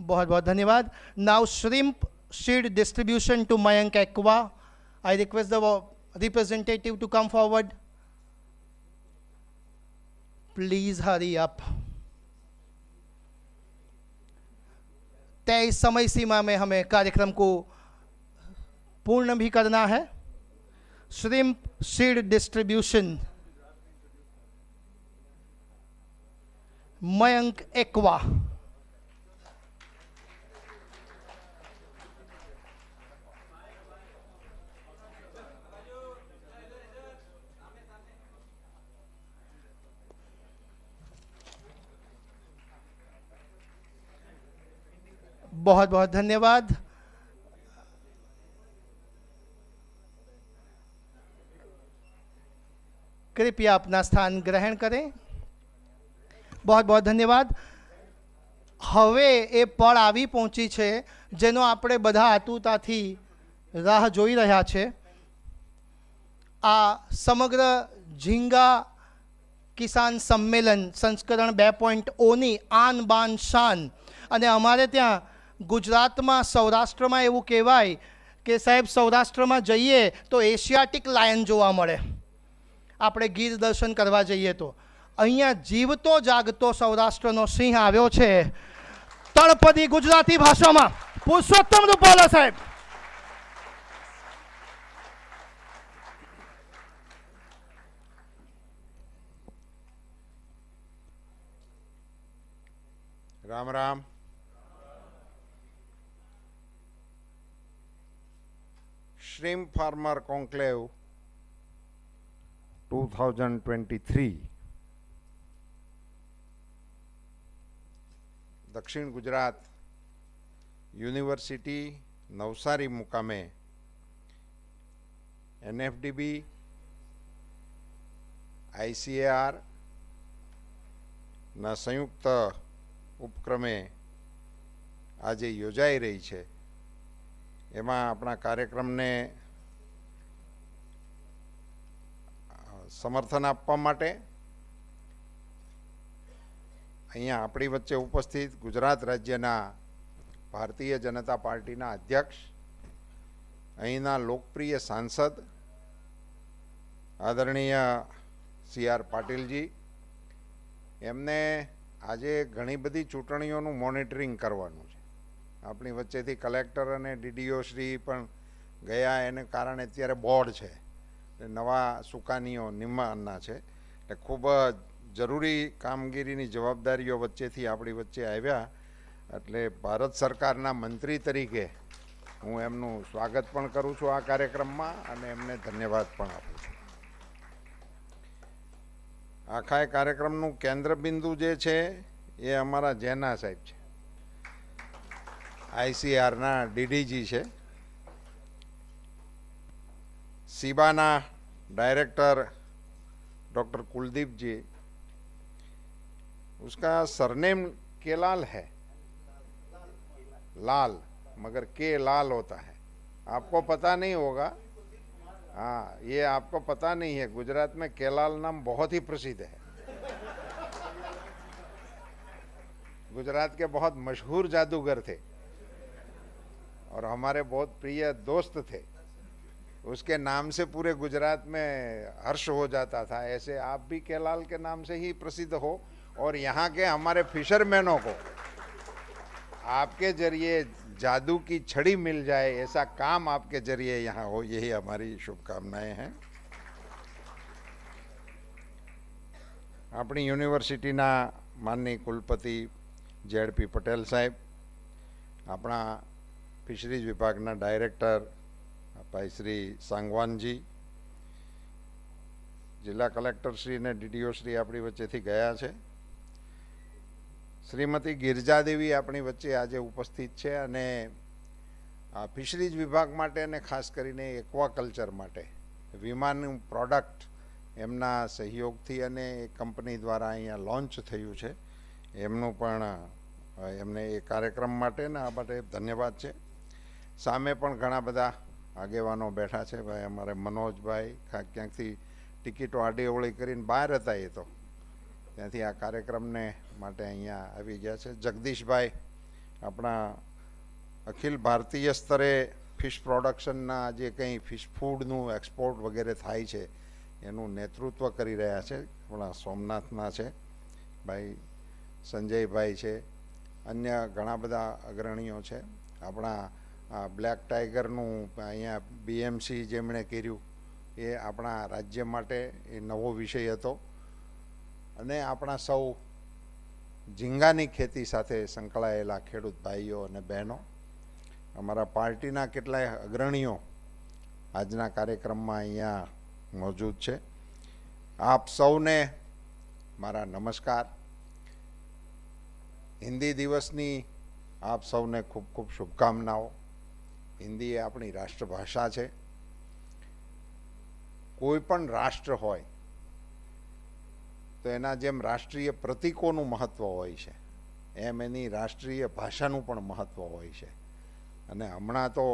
बहुत बहुत धन्यवाद now shrimp seed distribution to Mayank aqua I request the representative to come forward? Please hurry up. तय समय सीमा में हमें कार्यक्रम को पूर्ण भी करना है श्रीम सीड डिस्ट्रीब्यूशन मयंक एक्वा बहुत बहुत ધન્યવાદ કૃપયા આપના સ્થાન ગ્રહણ કરે बहुत बहुत ધન્યવાદ હવે એ પળ આવી પહોંચી છે જેનો આપણે બધા આતુરતાથી રાહ જોઈ રહ્યા છે આ સમગ્ર ઝીંગા કિસાન સંમેલન સંસ્કરણ બે પોઈન્ટ ઓની આન બાન શાન અને અમારે ત્યાં ગુજરાતમાં સૌરાષ્ટ્રમાં એવું કહેવાય કે સાહેબ સૌરાષ્ટ્રમાં જઈએ તો એશિયાટિક લાયન જોવા મળે આપણે ગીર દર્શન કરવા જઈએ તો અહીંયા જીવતો જાગતો સૌરાષ્ટ્રનો સિંહ આવ્યો છે તળપદી ગુજરાતી ભાષામાં પુરુષોત્તમ રૂપાલા સાહેબ રામ રામ farmer two thousand twenty three દક્ષિણ ગુજરાત યુનિવર્સિટી નવસારી મુકામે એનએફડીબી આઈસીએઆર સંયુક્ત ઉપક્રમે આજે યોજાઈ રહી છે એમાં આપણા કાર્યક્રમને સમર્થન આપવા માટે અહીંયા આપણી વચ્ચે ઉપસ્થિત ગુજરાત રાજ્યના ભારતીય જનતા પાર્ટીના અધ્યક્ષ અહીંના લોકપ્રિય સાંસદ આદરણીય સી આર પાટીલજી એમને આજે ઘણી બધી ચૂંટણીઓનું મોનિટરિંગ કરવાનું છે આપણી વચ્ચેથી કલેક્ટર અને ડીડીઓ શ્રી પણ ગયા એને કારણે અત્યારે બોર્ડ છે નવા સુકાનીઓ નિમ્માના છે એટલે ખૂબ જ જરૂરી કામગીરીની જવાબદારીઓ વચ્ચેથી આપણી વચ્ચે આવ્યા એટલે ભારત સરકારના મંત્રી તરીકે હું એમનું સ્વાગત પણ કરું છું આ કાર્યક્રમમાં અને એમને ધન્યવાદ પણ આપું છું આખા એ કાર્યક્રમનું કેન્દ્રબિંદુ જે છે એ અમારા જેના સાહેબ છે આઈસીઆરના ડીડીજી છે સીબાના डायरेक्टर डॉक्टर कुलदीप जी उसका सरनेम केलाल है लाल मगर के लाल होता है आपको पता नहीं होगा हाँ ये आपको पता नहीं है गुजरात में केलाल नाम बहुत ही प्रसिद्ध है गुजरात के बहुत मशहूर जादूगर थे और हमारे बहुत प्रिय दोस्त थे उसके नाम से पूरे गुजरात में हर्ष हो जाता था ऐसे आप भी केलाल के नाम से ही प्रसिद्ध हो और यहाँ के हमारे फिशरमैनों को आपके जरिए जादू की छड़ी मिल जाए ऐसा काम आपके जरिए यहाँ हो यही हमारी शुभकामनाएं हैं अपनी यूनिवर्सिटी ना माननीय कुलपति जेड पी पटेल साहेब अपना ફિશરીઝ વિભાગના ડાયરેક્ટર ભાઈ શ્રી સાંગવાનજી જિલ્લા કલેક્ટરશ્રી અને ડીડીઓશ્રી આપણી વચ્ચેથી ગયા છે શ્રીમતી ગિરજાદેવી આપણી વચ્ચે આજે ઉપસ્થિત છે અને ફિશરીઝ વિભાગ માટે અને ખાસ કરીને એક્વાકલ્ચર માટે વિમાન પ્રોડક્ટ એમના સહયોગથી અને એ કંપની દ્વારા અહીંયા લોન્ચ થયું છે એમનું પણ એમને એ કાર્યક્રમ માટે ને આ માટે ધન્યવાદ છે સામે પણ ઘણા બધા આગેવાનો બેઠા છે ભાઈ અમારે મનોજભાઈ ક્યાંકથી ટિકિટો આડીઓળી કરીને બહાર હતા એ તો ત્યાંથી આ કાર્યક્રમને માટે અહીંયા આવી ગયા છે જગદીશભાઈ આપણા અખિલ ભારતીય સ્તરે ફિશ પ્રોડક્શનના જે કંઈ ફિશ ફૂડનું એક્સપોર્ટ વગેરે થાય છે એનું નેતૃત્વ કરી રહ્યા છે આપણા સોમનાથના છે ભાઈ સંજયભાઈ છે અન્ય ઘણા બધા અગ્રણીઓ છે આપણા આ બ્લેક ટાઈગરનું અહીંયા બીએમસી જેમણે કર્યું એ આપણા રાજ્ય માટે એ નવો વિષય હતો અને આપણા સૌ ઝીંગાની ખેતી સાથે સંકળાયેલા ખેડૂત ભાઈઓ અને બહેનો અમારા પાર્ટીના કેટલાય અગ્રણીઓ આજના કાર્યક્રમમાં અહીંયા મોજૂદ છે આપ સૌને મારા નમસ્કાર હિન્દી દિવસની આપ સૌને ખૂબ ખૂબ શુભકામનાઓ હિન્દી એ આપણી રાષ્ટ્રભાષા છે કોઈ પણ રાષ્ટ્ર હોય તો એના જેમ રાષ્ટ્રીય પ્રતીકોનું મહત્ત્વ હોય છે એમ એની રાષ્ટ્રીય ભાષાનું પણ મહત્ત્વ હોય છે અને હમણાં તો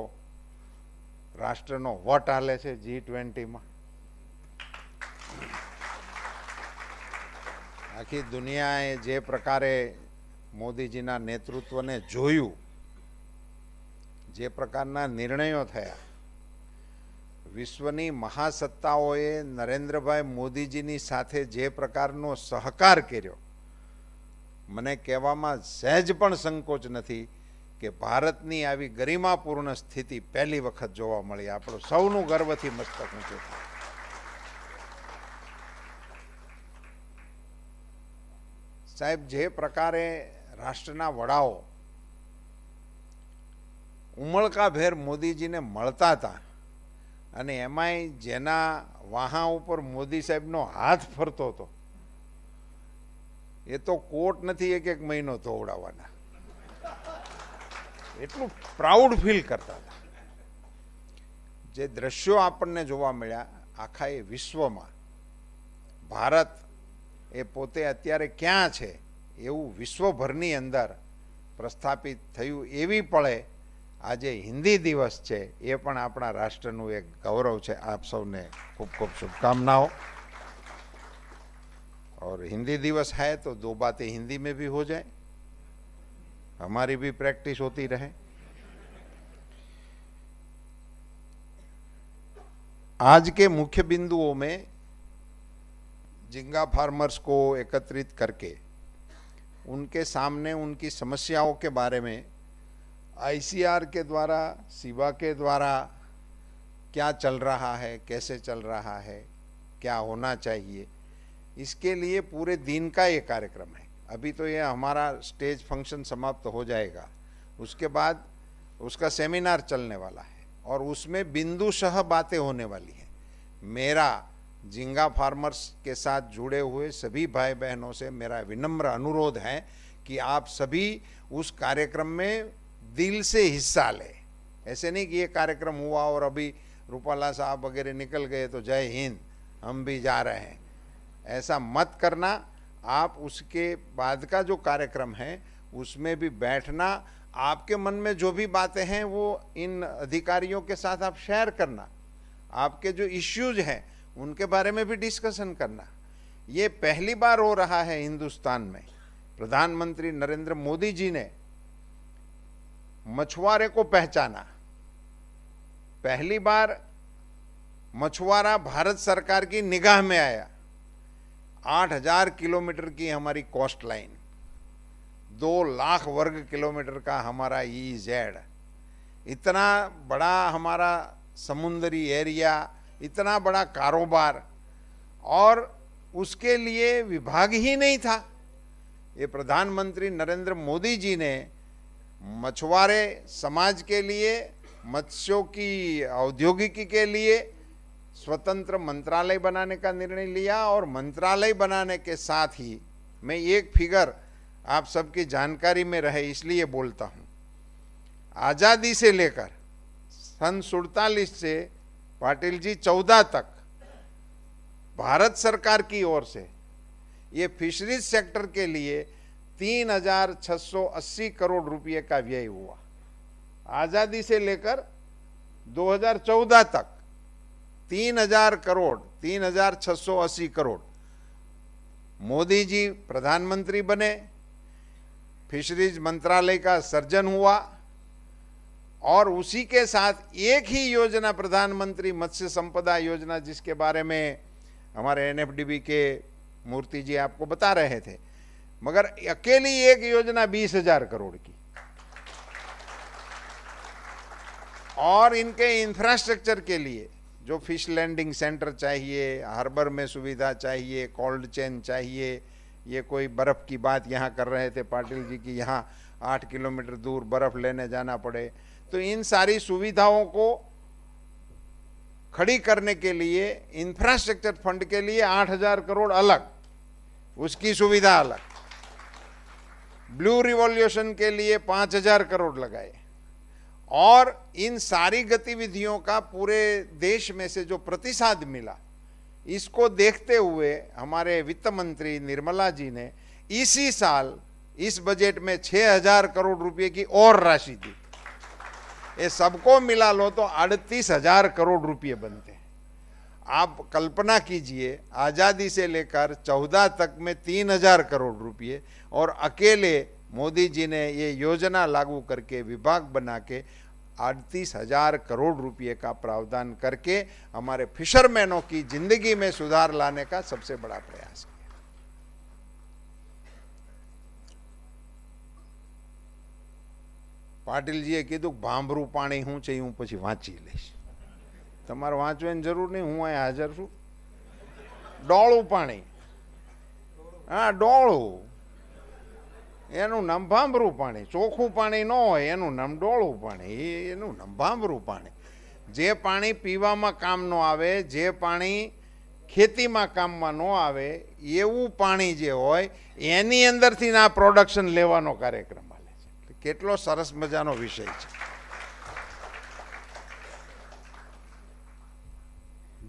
રાષ્ટ્રનો વટ હાલે છે જી ટ્વેન્ટીમાં આખી દુનિયાએ જે પ્રકારે મોદીજીના નેતૃત્વને જોયું જે પ્રકારના નિર્ણયો થયા વિશ્વની મહાસત્તાઓએ નરેન્દ્રભાઈ મોદીજીની સાથે જે પ્રકારનો સહકાર કર્યો મને કહેવામાં સહેજ પણ સંકોચ નથી કે ભારતની આવી ગરિમાપૂર્ણ સ્થિતિ પહેલી વખત જોવા મળી આપણું સૌનું ગર્વથી મસ્તક ઊંચું સાહેબ જે પ્રકારે રાષ્ટ્રના વડાઓ ઉમળકાભેર મોદીજીને મળતા હતા અને એમાંય જેના વાહા ઉપર મોદી સાહેબનો હાથ ફરતો હતો એ તો કોટ નથી એક એક મહિનો ધોવડાવવાના એટલું પ્રાઉડ ફીલ કરતા હતા જે દ્રશ્યો આપણને જોવા મળ્યા આખા એ વિશ્વમાં ભારત એ પોતે અત્યારે ક્યાં છે એવું વિશ્વભરની અંદર પ્રસ્થાપિત થયું એવી પળે आज हिंदी दिवस है ये अपना આપણા एक गौरव है आप सबने खूब खूब शुभकामनाओं और हिंदी दिवस है तो दो बातें हिंदी में भी हो जाए हमारी भी प्रैक्टिस होती रहे आज के मुख्य बिंदुओं में जिंगा फार्मर्स को एकत्रित करके उनके सामने उनकी समस्याओं के बारे में आईसीआर के द्वारा सिवा के द्वारा क्या चल रहा है कैसे चल रहा है क्या होना चाहिए इसके लिए पूरे दिन का ये कार्यक्रम है अभी तो ये हमारा स्टेज फंक्शन समाप्त हो जाएगा उसके बाद उसका सेमिनार चलने वाला है और उसमें बिंदुशह बातें होने वाली हैं मेरा जिंगा फार्मर्स के साथ जुड़े हुए सभी भाई बहनों से मेरा विनम्र अनुरोध है कि आप सभी उस कार्यक्रम में दिल से हिस्सा ले ऐसे नहीं कि ये कार्यक्रम हुआ और अभी रूपाला साहब वगैरह निकल गए तो जय हिंद हम भी जा रहे हैं ऐसा मत करना आप उसके बाद का जो कार्यक्रम है उसमें भी बैठना आपके मन में जो भी बातें हैं वो इन अधिकारियों के साथ आप शेयर करना आपके जो इश्यूज हैं उनके बारे में भी डिस्कशन करना ये पहली बार हो रहा है हिंदुस्तान में प्रधानमंत्री नरेंद्र मोदी जी ने मछुआरे को पहचाना पहली बार मछुआरा भारत सरकार की निगाह में आया 8000 किलोमीटर की हमारी कोस्ट लाइन दो लाख वर्ग किलोमीटर का हमारा ई e जेड इतना बड़ा हमारा समुंदरी एरिया इतना बड़ा कारोबार और उसके लिए विभाग ही नहीं था ये प्रधानमंत्री नरेंद्र मोदी जी ने मछुआरे समाज के लिए मत्स्यों की औद्योगिकी के लिए स्वतंत्र मंत्रालय बनाने का निर्णय लिया और मंत्रालय बनाने के साथ ही मैं एक फिगर आप सबकी जानकारी में रहे इसलिए बोलता हूँ आज़ादी से लेकर सन सुड़तालीस से पाटिल जी चौदह तक भारत सरकार की ओर से ये फिशरीज सेक्टर के लिए तीन हजार सौ अस्सी करोड़ रुपये का व्यय हुआ आज़ादी से लेकर 2014 तक तीन हजार करोड़ तीन हजार सौ अस्सी करोड़ मोदी जी प्रधानमंत्री बने फिशरीज मंत्रालय का सर्जन हुआ और उसी के साथ एक ही योजना प्रधानमंत्री मत्स्य संपदा योजना जिसके बारे में हमारे एनएफडीबी के मूर्ति जी आपको बता रहे थे मगर अकेली एक योजना बीस हजार करोड़ की और इनके इंफ्रास्ट्रक्चर के लिए जो फिश लैंडिंग सेंटर चाहिए हार्बर में सुविधा चाहिए कोल्ड चेन चाहिए ये कोई बर्फ़ की बात यहाँ कर रहे थे पाटिल जी की यहाँ आठ किलोमीटर दूर बर्फ़ लेने जाना पड़े तो इन सारी सुविधाओं को खड़ी करने के लिए इंफ्रास्ट्रक्चर फंड के लिए आठ हजार करोड़ अलग उसकी सुविधा अलग ब्लू रिवॉल्यूशन के लिए पांच हजार करोड़ लगाए और इन सारी गतिविधियों का पूरे देश में से जो प्रतिसाद मिला इसको देखते हुए हमारे वित्त मंत्री निर्मला जी ने इसी साल इस बजट में 6000 करोड़ रुपए की और राशि दी ये सबको मिला लो तो अड़तीस हजार करोड़ रुपये बनते आप कल्पना कीजिए आज़ादी से लेकर चौदह तक में तीन हजार करोड़ रुपये और अकेले मोदी जी ने ये योजना लागू करके विभाग बना के अड़तीस हजार करोड़ रुपये का प्रावधान करके हमारे फिशरमैनों की जिंदगी में सुधार लाने का सबसे बड़ा प्रयास किया पाटिल जी ભાંભરું પાણી હું છે હું पीछे वाँची लीश તમારે વાંચવાની જરૂર નહીં હું અહીં હાજર છું ડોળું પાણી હા ડોળું એનું નામ ભાંભરું પાણી ચોખ્ખું પાણી ન હોય એનું નામ ડોળું પાણી એનું નામ ભાંભરું પાણી જે પાણી પીવામાં કામ ન આવે જે પાણી ખેતીમાં કામમાં ન આવે એવું પાણી જે હોય એની અંદરથી આ પ્રોડક્શન લેવાનો કાર્યક્રમ આવે છે કેટલો સરસ મજાનો વિષય છે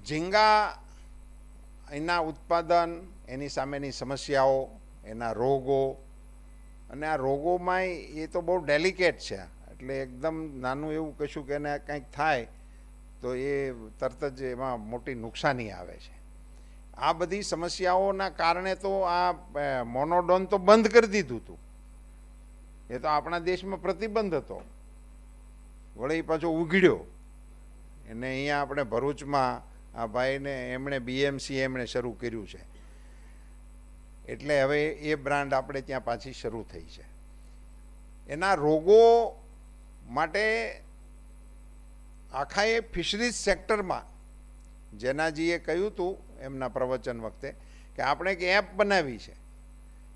ઝીંગા એના ઉત્પાદન એની સામેની સમસ્યાઓ એના રોગો અને આ રોગોમાંય એ તો બહુ ડેલિકેટ છે એટલે એકદમ નાનું એવું કશું કે એને કંઈક થાય તો એ તરત જ એમાં મોટી નુકસાની આવે છે આ બધી સમસ્યાઓના કારણે તો આ મોનોડોન તો બંધ કરી દીધું હતું એ તો આપણા દેશમાં પ્રતિબંધ હતો વળી પાછો ઉઘડ્યો એને અહીંયા આપણે ભરૂચમાં આ ભાઈને એમણે બીએમસી એમણે શરૂ કર્યું છે એટલે હવે એ બ્રાન્ડ આપણે ત્યાં પાછી શરૂ થઈ છે એના રોગો માટે આખા એ ફિશરીઝ સેક્ટરમાં જેનાજીએ કહ્યું હતું એમના પ્રવચન વખતે કે આપણે એક એપ બનાવી છે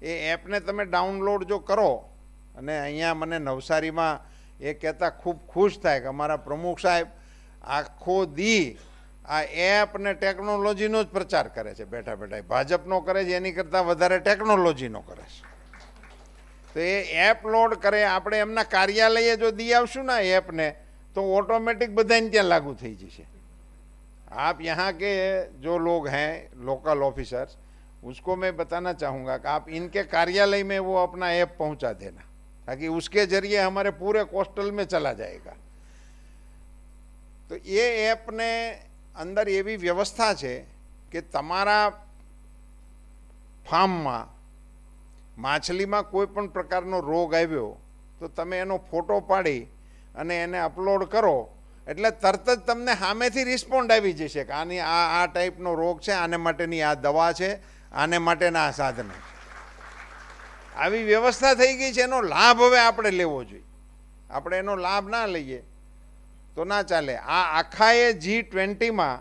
એ એપને તમે ડાઉનલોડ જો કરો અને અહીંયા મને નવસારીમાં એ કહેતા ખૂબ ખુશ થાય કે અમારા પ્રમુખ સાહેબ આખો દી આ એપ ને ટેકનોલોજી નો જ પ્રચાર કરે છે બેઠા બેઠા ભાજપ નો કરે છે એની કરતા વધારે ટેકનોલોજી નો કરે છે તો એ એપ લોડ કરે આપણે એમના કાર્યાલયે જો દી આવશું ના એપ ને તો ઓટોમેટિક બધા નિયંત્યા લાગુ થઈ જશે આપ યહા કે જો લોગ હે લોકલ ઓફિસર ઉસકો મે બતાના ચાહુંગા કે આપ ઇન કે કાર્યાલય મે વો અપના એપ પહોંચા દેના તાકી ઉસકે જરિયે હમારે પૂરે કોસ્ટલ મે ચલા જાયેગા તો એ એપ ને અંદર એવી વ્યવસ્થા છે કે તમારા ફાર્મમાં માછલીમાં કોઈ પણ પ્રકારનો રોગ આવ્યો તો તમે એનો ફોટો પાડી અને એને અપલોડ કરો એટલે તરત જ તમને સામેથી રિસ્પોન્ડ આવી જશે કે આની આ આ ટાઈપનો રોગ છે આને માટેની આ દવા છે આને માટેના આ સાધનો આવી વ્યવસ્થા થઈ ગઈ છે એનો લાભ હવે આપણે લેવો જોઈએ આપણે એનો લાભ ના લઈએ તો ના ચાલે આ એ જી ટ્વેન્ટીમાં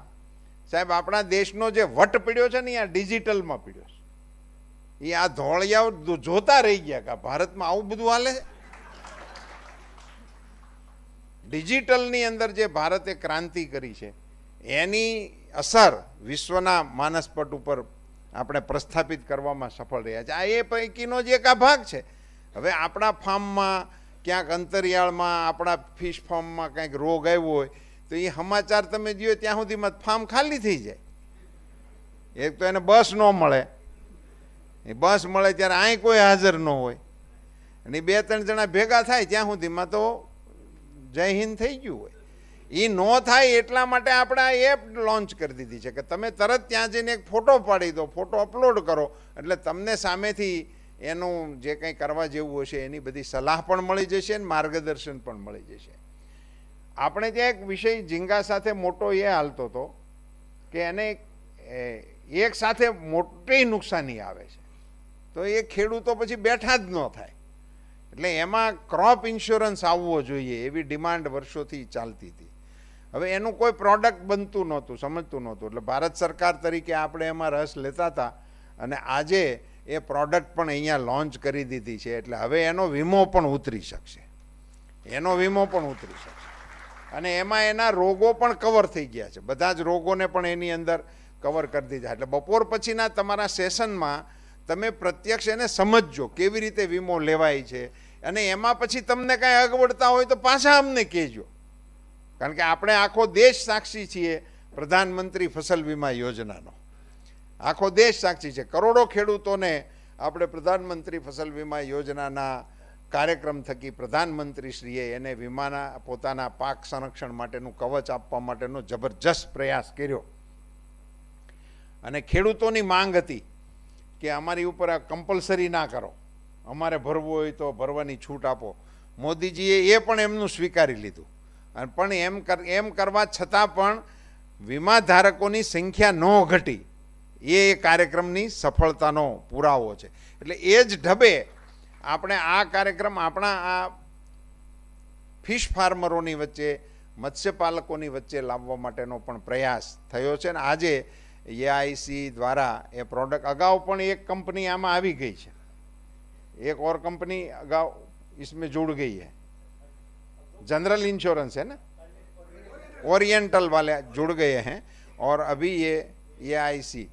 સાહેબ આપણા દેશનો જે વટ પીડ્યો છે ને આ ડિજિટલમાં પીડ્યો છે એ આ ધોળિયાઓ જોતા રહી ગયા કે ભારતમાં આવું બધું હાલે ડિજિટલની અંદર જે ભારતે ક્રાંતિ કરી છે એની અસર વિશ્વના માનસપટ ઉપર આપણે પ્રસ્થાપિત કરવામાં સફળ રહ્યા છે આ એ પૈકીનો જ એક આ ભાગ છે હવે આપણા ફાર્મમાં ક્યાંક અંતરિયાળમાં આપણા ફિશ ફાર્મમાં કંઈક રોગ આવ્યો હોય તો એ સમાચાર તમે જોયો ત્યાં સુધીમાં ફાર્મ ખાલી થઈ જાય એક તો એને બસ ન મળે એ બસ મળે ત્યારે અહીં કોઈ હાજર ન હોય અને બે ત્રણ જણા ભેગા થાય ત્યાં સુધીમાં તો જય હિન્દ થઈ ગયું હોય એ ન થાય એટલા માટે આપણે આ એપ લોન્ચ કરી દીધી છે કે તમે તરત ત્યાં જઈને એક ફોટો પાડી દો ફોટો અપલોડ કરો એટલે તમને સામેથી એનું જે કંઈ કરવા જેવું હશે એની બધી સલાહ પણ મળી જશે અને માર્ગદર્શન પણ મળી જશે આપણે ત્યાં એક વિષય ઝીંગા સાથે મોટો એ હાલતો હતો કે એને એક સાથે મોટી નુકસાની આવે છે તો એ ખેડૂતો પછી બેઠા જ ન થાય એટલે એમાં ક્રોપ ઇન્સ્યોરન્સ આવવો જોઈએ એવી ડિમાન્ડ વર્ષોથી ચાલતી હતી હવે એનું કોઈ પ્રોડક્ટ બનતું નહોતું સમજતું નહોતું એટલે ભારત સરકાર તરીકે આપણે એમાં રસ લેતા હતા અને આજે એ પ્રોડક્ટ પણ અહીંયા લોન્ચ કરી દીધી છે એટલે હવે એનો વીમો પણ ઉતરી શકશે એનો વીમો પણ ઉતરી શકશે અને એમાં એના રોગો પણ કવર થઈ ગયા છે બધા જ રોગોને પણ એની અંદર કવર કરી દીધા એટલે બપોર પછીના તમારા સેશનમાં તમે પ્રત્યક્ષ એને સમજજો કેવી રીતે વીમો લેવાય છે અને એમાં પછી તમને કાંઈ અગવડતા હોય તો પાછા અમને કહેજો કારણ કે આપણે આખો દેશ સાક્ષી છીએ પ્રધાનમંત્રી ફસલ વીમા યોજનાનો આખો દેશ સાક્ષી છે કરોડો ખેડૂતોને આપણે પ્રધાનમંત્રી ફસલ વીમા યોજનાના કાર્યક્રમ થકી પ્રધાનમંત્રીશ્રીએ એને વીમાના પોતાના પાક સંરક્ષણ માટેનું કવચ આપવા માટેનો જબરજસ્ત પ્રયાસ કર્યો અને ખેડૂતોની માંગ હતી કે અમારી ઉપર આ કમ્પલસરી ના કરો અમારે ભરવું હોય તો ભરવાની છૂટ આપો મોદીજીએ એ પણ એમનું સ્વીકારી લીધું અને પણ એમ કર એમ કરવા છતાં પણ વીમા ધારકોની સંખ્યા ન ઘટી ये कार्यक्रम ની સફળતા નો પુરાવો છે એટલે એ જ ઢબે આપણે આ કાર્યક્રમ આપણા આ ફિશ ફાર્મરો ની વચ્ચે મત્સ્ય પાલકો ની વચ્ચે લાવવા માટેનો પણ પ્રયાસ થયો છે અને આજે YIC દ્વારા એ પ્રોડક્ટ અગાઉ પણ એક કંપની આમાં આવી ગઈ છે એક ઓર કંપની અગાઉ इसमें जुड़ गई है जनरल इंश्योरेंस है ना ओरिएंटल वाले जुड़ गए हैं और अभी ये YIC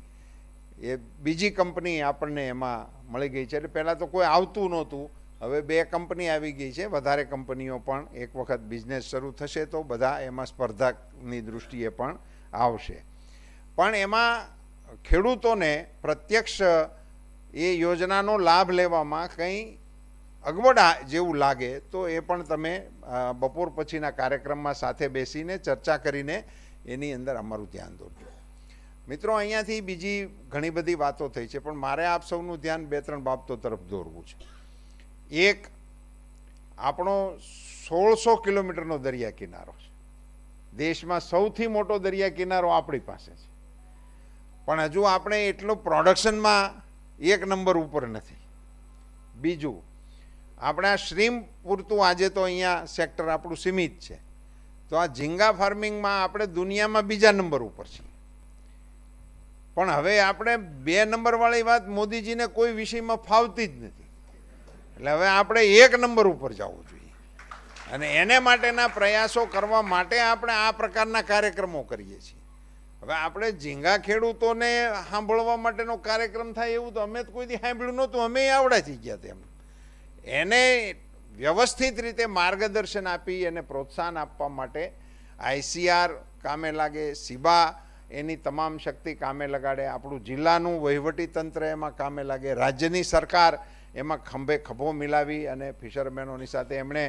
એ બીજી કંપની આપણને એમાં મળી ગઈ છે એટલે પહેલાં તો કોઈ આવતું નહોતું હવે બે કંપની આવી ગઈ છે વધારે કંપનીઓ પણ એક વખત બિઝનેસ શરૂ થશે તો બધા એમાં સ્પર્ધકની દૃષ્ટિએ પણ આવશે પણ એમાં ખેડૂતોને પ્રત્યક્ષ એ યોજનાનો લાભ લેવામાં કંઈ અગવડા જેવું લાગે તો એ પણ તમે બપોર પછીના કાર્યક્રમમાં સાથે બેસીને ચર્ચા કરીને એની અંદર અમારું ધ્યાન દોરજો મિત્રો અહીંયાથી બીજી ઘણી બધી વાતો થઈ છે પણ મારે આપ સૌનું ધ્યાન બે ત્રણ બાબતો તરફ દોરવું છે એક આપણો સોળસો કિલોમીટરનો દરિયા કિનારો છે દેશમાં સૌથી મોટો દરિયા કિનારો આપણી પાસે છે પણ હજુ આપણે એટલું પ્રોડક્શનમાં એક નંબર ઉપર નથી બીજું આપણે આ શ્રીમ પૂરતું આજે તો અહીંયા સેક્ટર આપણું સીમિત છે તો આ ઝીંગા ફાર્મિંગમાં આપણે દુનિયામાં બીજા નંબર ઉપર છીએ પણ હવે આપણે બે નંબરવાળી વાત મોદીજીને કોઈ વિષયમાં ફાવતી જ નથી એટલે હવે આપણે એક નંબર ઉપર જવું જોઈએ અને એને માટેના પ્રયાસો કરવા માટે આપણે આ પ્રકારના કાર્યક્રમો કરીએ છીએ હવે આપણે ઝીંગા ખેડૂતોને સાંભળવા માટેનો કાર્યક્રમ થાય એવું તો અમે તો કોઈથી સાંભળ્યું નહોતું અમે આવડા થઈ ગયા તેમ એને વ્યવસ્થિત રીતે માર્ગદર્શન આપી એને પ્રોત્સાહન આપવા માટે આઈસીઆર કામે લાગે સીબા એની તમામ શક્તિ કામે લગાડે આપણું જિલ્લાનું વહીવટી તંત્ર એમાં કામે લાગે રાજ્યની સરકાર એમાં ખંભે ખભો મિલાવી અને ફિશરમેનોની સાથે એમણે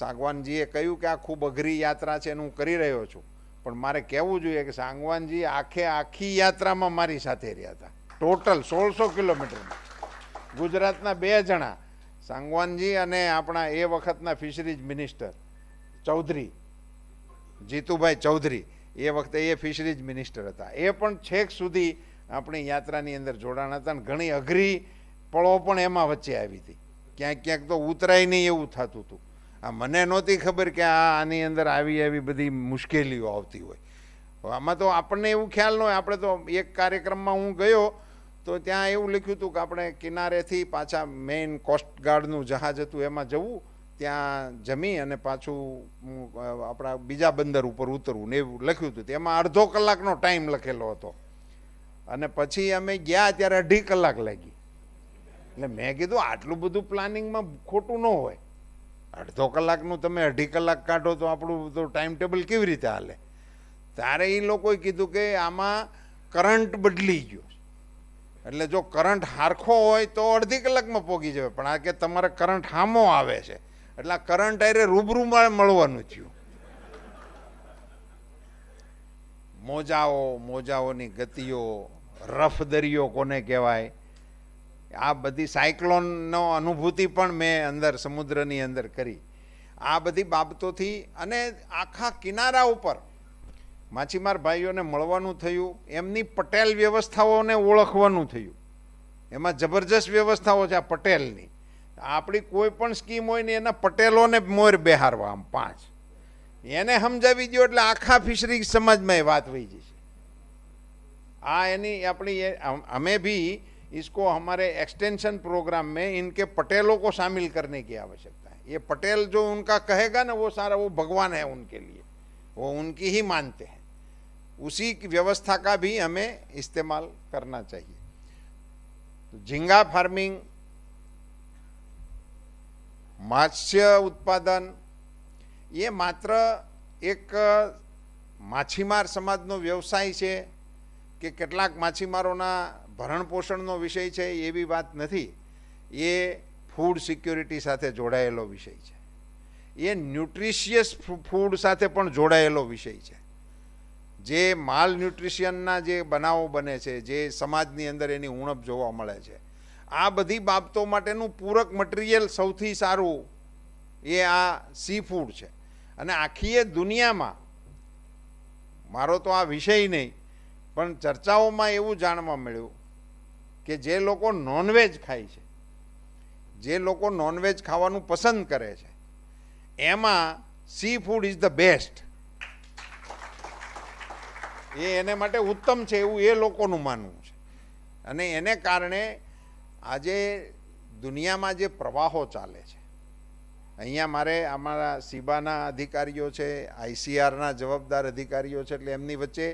સાગવાનજીએ કહ્યું કે આ ખૂબ અઘરી યાત્રા છે એનું હું કરી રહ્યો છું પણ મારે કહેવું જોઈએ કે સાગવાનજી આખે આખી યાત્રામાં મારી સાથે રહ્યા હતા ટોટલ સોળસો કિલોમીટરમાં ગુજરાતના બે જણા સાંગવાનજી અને આપણા એ વખતના ફિશરીઝ મિનિસ્ટર ચૌધરી જીતુભાઈ ચૌધરી એ વખતે એ ફિશરીઝ મિનિસ્ટર હતા એ પણ છેક સુધી આપણી યાત્રાની અંદર જોડાણ હતા અને ઘણી અઘરી પળો પણ એમાં વચ્ચે આવી હતી ક્યાંક ક્યાંક તો ઉતરાય નહીં એવું થતું હતું આ મને નહોતી ખબર કે આ આની અંદર આવી એવી બધી મુશ્કેલીઓ આવતી હોય આમાં તો આપણને એવું ખ્યાલ ન હોય આપણે તો એક કાર્યક્રમમાં હું ગયો તો ત્યાં એવું લખ્યું હતું કે આપણે કિનારેથી પાછા મેઇન કોસ્ટગાર્ડનું જહાજ હતું એમાં જવું ત્યાં જમી અને પાછું આપણા બીજા બંદર ઉપર ઉતરવું ને એવું લખ્યું હતું એમાં અડધો કલાકનો ટાઈમ લખેલો હતો અને પછી અમે ગયા ત્યારે અઢી કલાક લાગી એટલે મેં કીધું આટલું બધું પ્લાનિંગમાં ખોટું ન હોય અડધો કલાકનું તમે અઢી કલાક કાઢો તો આપણું તો ટાઈમ ટેબલ કેવી રીતે હાલે ત્યારે એ લોકોએ કીધું કે આમાં કરંટ બદલી ગયો એટલે જો કરંટ હારખો હોય તો અડધી કલાકમાં પોગી જવે પણ આ કે તમારે કરંટ હામો આવે છે એટલે આ કરંટ આયરે રૂબરૂમાં મળવાનું થયું મોજાઓ મોજાઓની ગતિઓ રફ દરિયો કોને કહેવાય આ બધી સાયક્લોનનો અનુભૂતિ પણ મેં અંદર સમુદ્રની અંદર કરી આ બધી બાબતોથી અને આખા કિનારા ઉપર માછીમાર ભાઈઓને મળવાનું થયું એમની પટેલ વ્યવસ્થાઓને ઓળખવાનું થયું એમાં જબરજસ્ત વ્યવસ્થાઓ છે આ પટેલની आप कोईपण स्कीम होना पटेलों ने मोर बेहार आम पांच एने समझा એને સમજાવી आखा फिशरी આખા में बात એ વાત आनी अपनी हमें भी इसको हमारे एक्सटेंशन प्रोग्राम में इनके पटेलों को शामिल करने की आवश्यकता है ये पटेल जो उनका कहेगा ना वो सारा वो भगवान है उनके लिए वो उनकी ही मानते हैं उसी की व्यवस्था का भी हमें इस्तेमाल करना चाहिए तो फार्मिंग માત્સ્ય ઉત્પાદન એ માત્ર એક માછીમાર સમાજનો વ્યવસાય છે કે કેટલાક માછીમારોના ભરણપોષણનો વિષય છે એવી વાત નથી એ ફૂડ સિક્યોરિટી સાથે જોડાયેલો વિષય છે એ ન્યુટ્રિશિયસ ફૂડ સાથે પણ જોડાયેલો વિષય છે જે માલ ન્યુટ્રિશિયનના જે બનાવો બને છે જે સમાજની અંદર એની ઉણપ જોવા મળે છે આ બધી બાબતો માટેનું પૂરક મટીરિયલ સૌથી સારું એ આ સી ફૂડ છે અને આખી એ દુનિયામાં મારો તો આ વિષય નહીં પણ ચર્ચાઓમાં એવું જાણવા મળ્યું કે જે લોકો નોનવેજ ખાય છે જે લોકો નોનવેજ ખાવાનું પસંદ કરે છે એમાં sea food is the best એ એને માટે ઉત્તમ છે એવું એ લોકોનું માનવું છે અને એને કારણે આજે દુનિયામાં જે પ્રવાહો ચાલે છે અહીંયા મારે અમારા સીબાના અધિકારીઓ છે આઈસીઆરના જવાબદાર અધિકારીઓ છે એટલે એમની વચ્ચે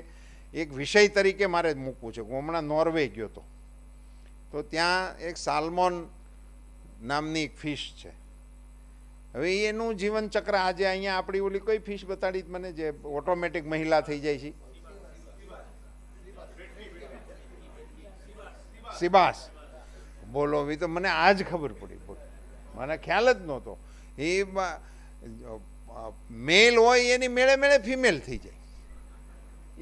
એક વિષય તરીકે મારે મૂકવું છે હું હમણાં નોર્વે ગયો હતો તો ત્યાં એક સાલ્મોન નામની એક ફિશ છે હવે એનું જીવનચક્ર આજે અહીંયા આપણી ઓલી કોઈ ફિશ બતાડી મને જે ઓટોમેટિક મહિલા થઈ જાય છે સિબાસ બોલોવી તો મને આ જ ખબર પડી મને ખ્યાલ જ નહોતો એ મેલ હોય એની મેળે મેળે ફિમેલ થઈ જાય એ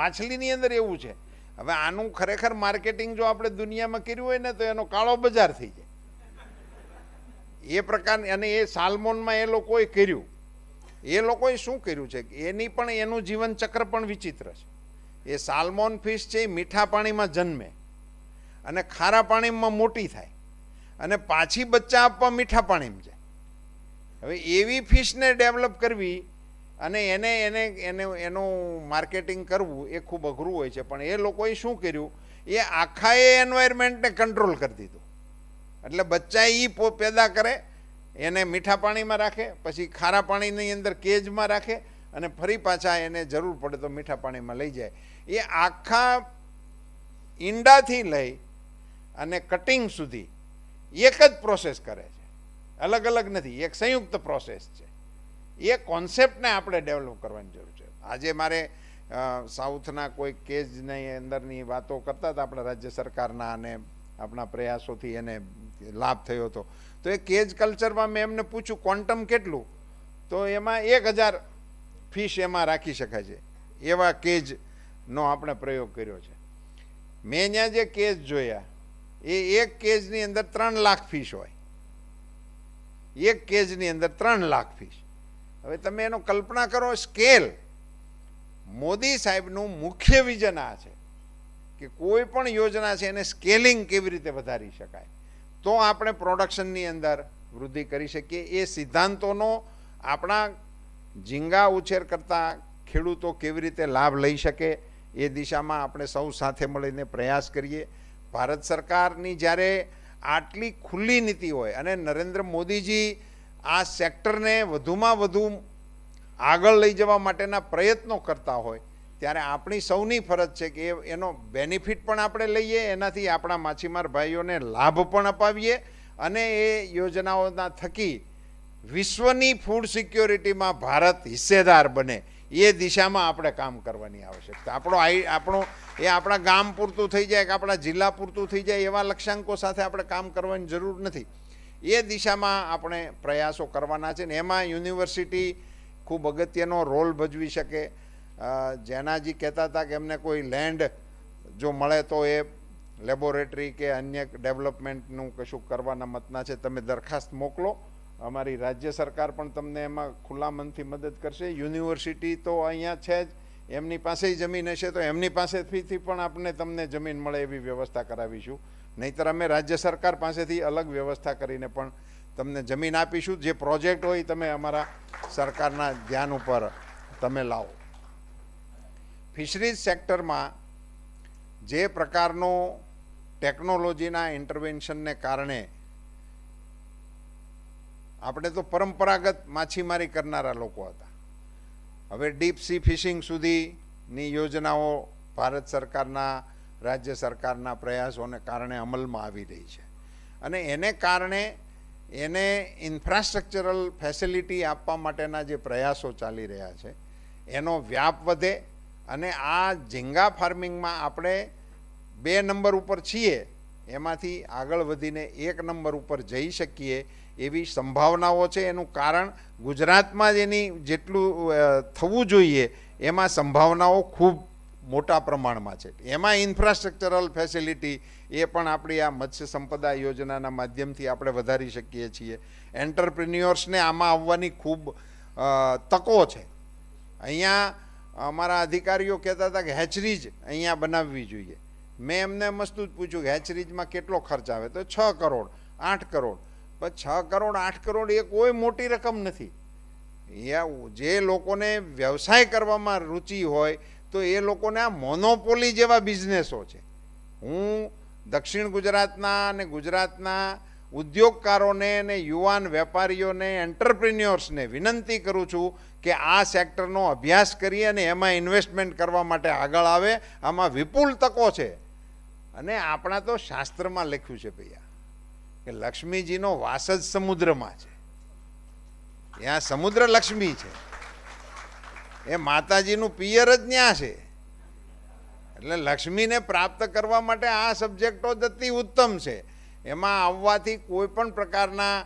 માછલીની અંદર એવું છે હવે આનું ખરેખર માર્કેટિંગ જો આપણે દુનિયામાં કર્યું હોય ને તો એનો કાળો બજાર થઈ જાય એ પ્રકાર અને એ સાલમોનમાં એ લોકોએ કર્યું એ લોકોએ શું કર્યું છે એની પણ એનું જીવન ચક્ર પણ વિચિત્ર છે એ સાલમોન ફિશ છે એ મીઠા પાણીમાં જન્મે અને ખારા પાણીમાં મોટી થાય અને પાછી બચ્ચા આપવા મીઠા પાણીમાં જાય હવે એવી ફિશને ડેવલપ કરવી અને એને એને એને એનું માર્કેટિંગ કરવું એ ખૂબ અઘરું હોય છે પણ એ લોકોએ શું કર્યું એ આખા એ એન્વાયરમેન્ટને કંટ્રોલ કરી દીધું એટલે બચ્ચા એ પેદા કરે એને મીઠા પાણીમાં રાખે પછી ખારા પાણીની અંદર કેજમાં રાખે અને ફરી પાછા એને જરૂર પડે તો મીઠા પાણીમાં લઈ જાય એ આખા ઈંડાથી લઈ અને કટિંગ સુધી એક જ પ્રોસેસ કરે છે અલગ અલગ નથી એક સંયુક્ત પ્રોસેસ છે એ કોન્સેપ્ટને આપણે ડેવલપ કરવાની જરૂર છે આજે મારે સાઉથના કોઈ કેજની અંદરની વાતો કરતા હતા આપણા રાજ્ય સરકારના અને આપણા પ્રયાસોથી એને લાભ થયો હતો તો એ કેજ કલ્ચરમાં મેં એમને પૂછ્યું ક્વોન્ટમ કેટલું તો એમાં એક હજાર ફિશ એમાં રાખી શકાય છે એવા કેજનો આપણે પ્રયોગ કર્યો છે મેં ત્યાં જે કેજ જોયા એ એક કેજની અંદર ત્રણ લાખ ફીશ હોય એક કેજની અંદર ત્રણ લાખ ફીસ હવે તમે એનો કલ્પના કરો સ્કેલ મોદી સાહેબનું મુખ્ય વિઝન આ છે કે કોઈ પણ યોજના છે એને સ્કેલિંગ કેવી રીતે વધારી શકાય તો આપણે પ્રોડક્શનની અંદર વૃદ્ધિ કરી શકીએ એ સિદ્ધાંતોનો આપણા ઝીંગા ઉછેર કરતા ખેડૂતો કેવી રીતે લાભ લઈ શકે એ દિશામાં આપણે સૌ સાથે મળીને પ્રયાસ કરીએ ભારત સરકારની જ્યારે આટલી ખુલ્લી નીતિ હોય અને નરેન્દ્ર મોદીજી આ સેક્ટરને વધુમાં વધુ આગળ લઈ જવા માટેના પ્રયત્નો કરતા હોય ત્યારે આપણી સૌની ફરજ છે કે એનો બેનિફિટ પણ આપણે લઈએ એનાથી આપણા માછીમાર ભાઈઓને લાભ પણ અપાવીએ અને એ યોજનાઓના થકી વિશ્વની ફૂડ સિક્યોરિટીમાં ભારત હિસ્સેદાર બને એ દિશામાં આપણે કામ કરવાની આવશ્યકતા આપણો આઈ આપણો એ આપણા ગામ પૂરતું થઈ જાય કે આપણા જિલ્લા પૂરતું થઈ જાય એવા લક્ષ્યાંકો સાથે આપણે કામ કરવાની જરૂર નથી એ દિશામાં આપણે પ્રયાસો કરવાના છે ને એમાં યુનિવર્સિટી ખૂબ અગત્યનો રોલ ભજવી શકે જેનાજી કહેતા હતા કે એમને કોઈ લેન્ડ જો મળે તો એ લેબોરેટરી કે અન્ય ડેવલપમેન્ટનું કશું કરવાના મતના છે તમે દરખાસ્ત મોકલો અમારી રાજ્ય સરકાર પણ તમને એમાં ખુલ્લા મનથી મદદ કરશે યુનિવર્સિટી તો અહીંયા છે જ એમની પાસે જમીન હશે તો એમની પાસેથી પણ આપણે તમને જમીન મળે એવી વ્યવસ્થા કરાવીશું નહીતર અમે રાજ્ય સરકાર પાસેથી અલગ વ્યવસ્થા કરીને પણ તમને જમીન આપીશું જે પ્રોજેક્ટ હોય તમે અમારા સરકારના ધ્યાન ઉપર તમે લાવો ફિશરીઝ સેક્ટરમાં જે પ્રકારનો ટેકનોલોજીના ઇન્ટરવેન્શનને કારણે આપણે તો પરંપરાગત માછીમારી કરનારા લોકો હતા હવે ડીપ સી ફિશિંગ સુધીની યોજનાઓ ભારત સરકારના રાજ્ય સરકારના પ્રયાસોને કારણે અમલમાં આવી રહી છે અને એને કારણે એને ઇન્ફ્રાસ્ટ્રક્ચરલ ફેસિલિટી આપવા માટેના જે પ્રયાસો ચાલી રહ્યા છે એનો વ્યાપ વધે અને આ ઝીંગા ફાર્મિંગમાં આપણે બે નંબર ઉપર છીએ એમાંથી આગળ વધીને એક નંબર ઉપર જઈ શકીએ એવી સંભાવનાઓ છે એનું કારણ ગુજરાતમાં જ એની જેટલું થવું જોઈએ એમાં સંભાવનાઓ ખૂબ મોટા પ્રમાણમાં છે એમાં ઇન્ફ્રાસ્ટ્રક્ચરલ ફેસિલિટી એ પણ આપણી આ મત્સ્ય સંપદા યોજનાના માધ્યમથી આપણે વધારી શકીએ છીએ એન્ટરપ્રિન્યોર્સને આમાં આવવાની ખૂબ તકો છે અહીંયા અમારા અધિકારીઓ કહેતા હતા કે હેચરીજ અહીંયા બનાવવી જોઈએ મેં એમને મસ્તું જ પૂછ્યું કે હેચરીજમાં કેટલો ખર્ચ આવે તો છ કરોડ આઠ કરોડ પણ છ કરોડ આઠ કરોડ એ કોઈ મોટી રકમ નથી એ જે લોકોને વ્યવસાય કરવામાં રુચિ હોય તો એ લોકોને આ મોનોપોલી જેવા બિઝનેસો છે હું દક્ષિણ ગુજરાતના અને ગુજરાતના ઉદ્યોગકારોને અને યુવાન વેપારીઓને એન્ટરપ્રિન્યોર્સને વિનંતી કરું છું કે આ સેક્ટરનો અભ્યાસ કરી અને એમાં ઇન્વેસ્ટમેન્ટ કરવા માટે આગળ આવે આમાં વિપુલ તકો છે અને આપણા તો શાસ્ત્રમાં લખ્યું છે ભૈયા કે લક્ષ્મીજીનો વાસ જ સમુદ્રમાં છે ત્યાં સમુદ્ર લક્ષ્મી છે એ માતાજીનું પિયર જ ત્યાં છે એટલે લક્ષ્મીને પ્રાપ્ત કરવા માટે આ સબ્જેક્ટો જ અતિ ઉત્તમ છે એમાં આવવાથી કોઈ પણ પ્રકારના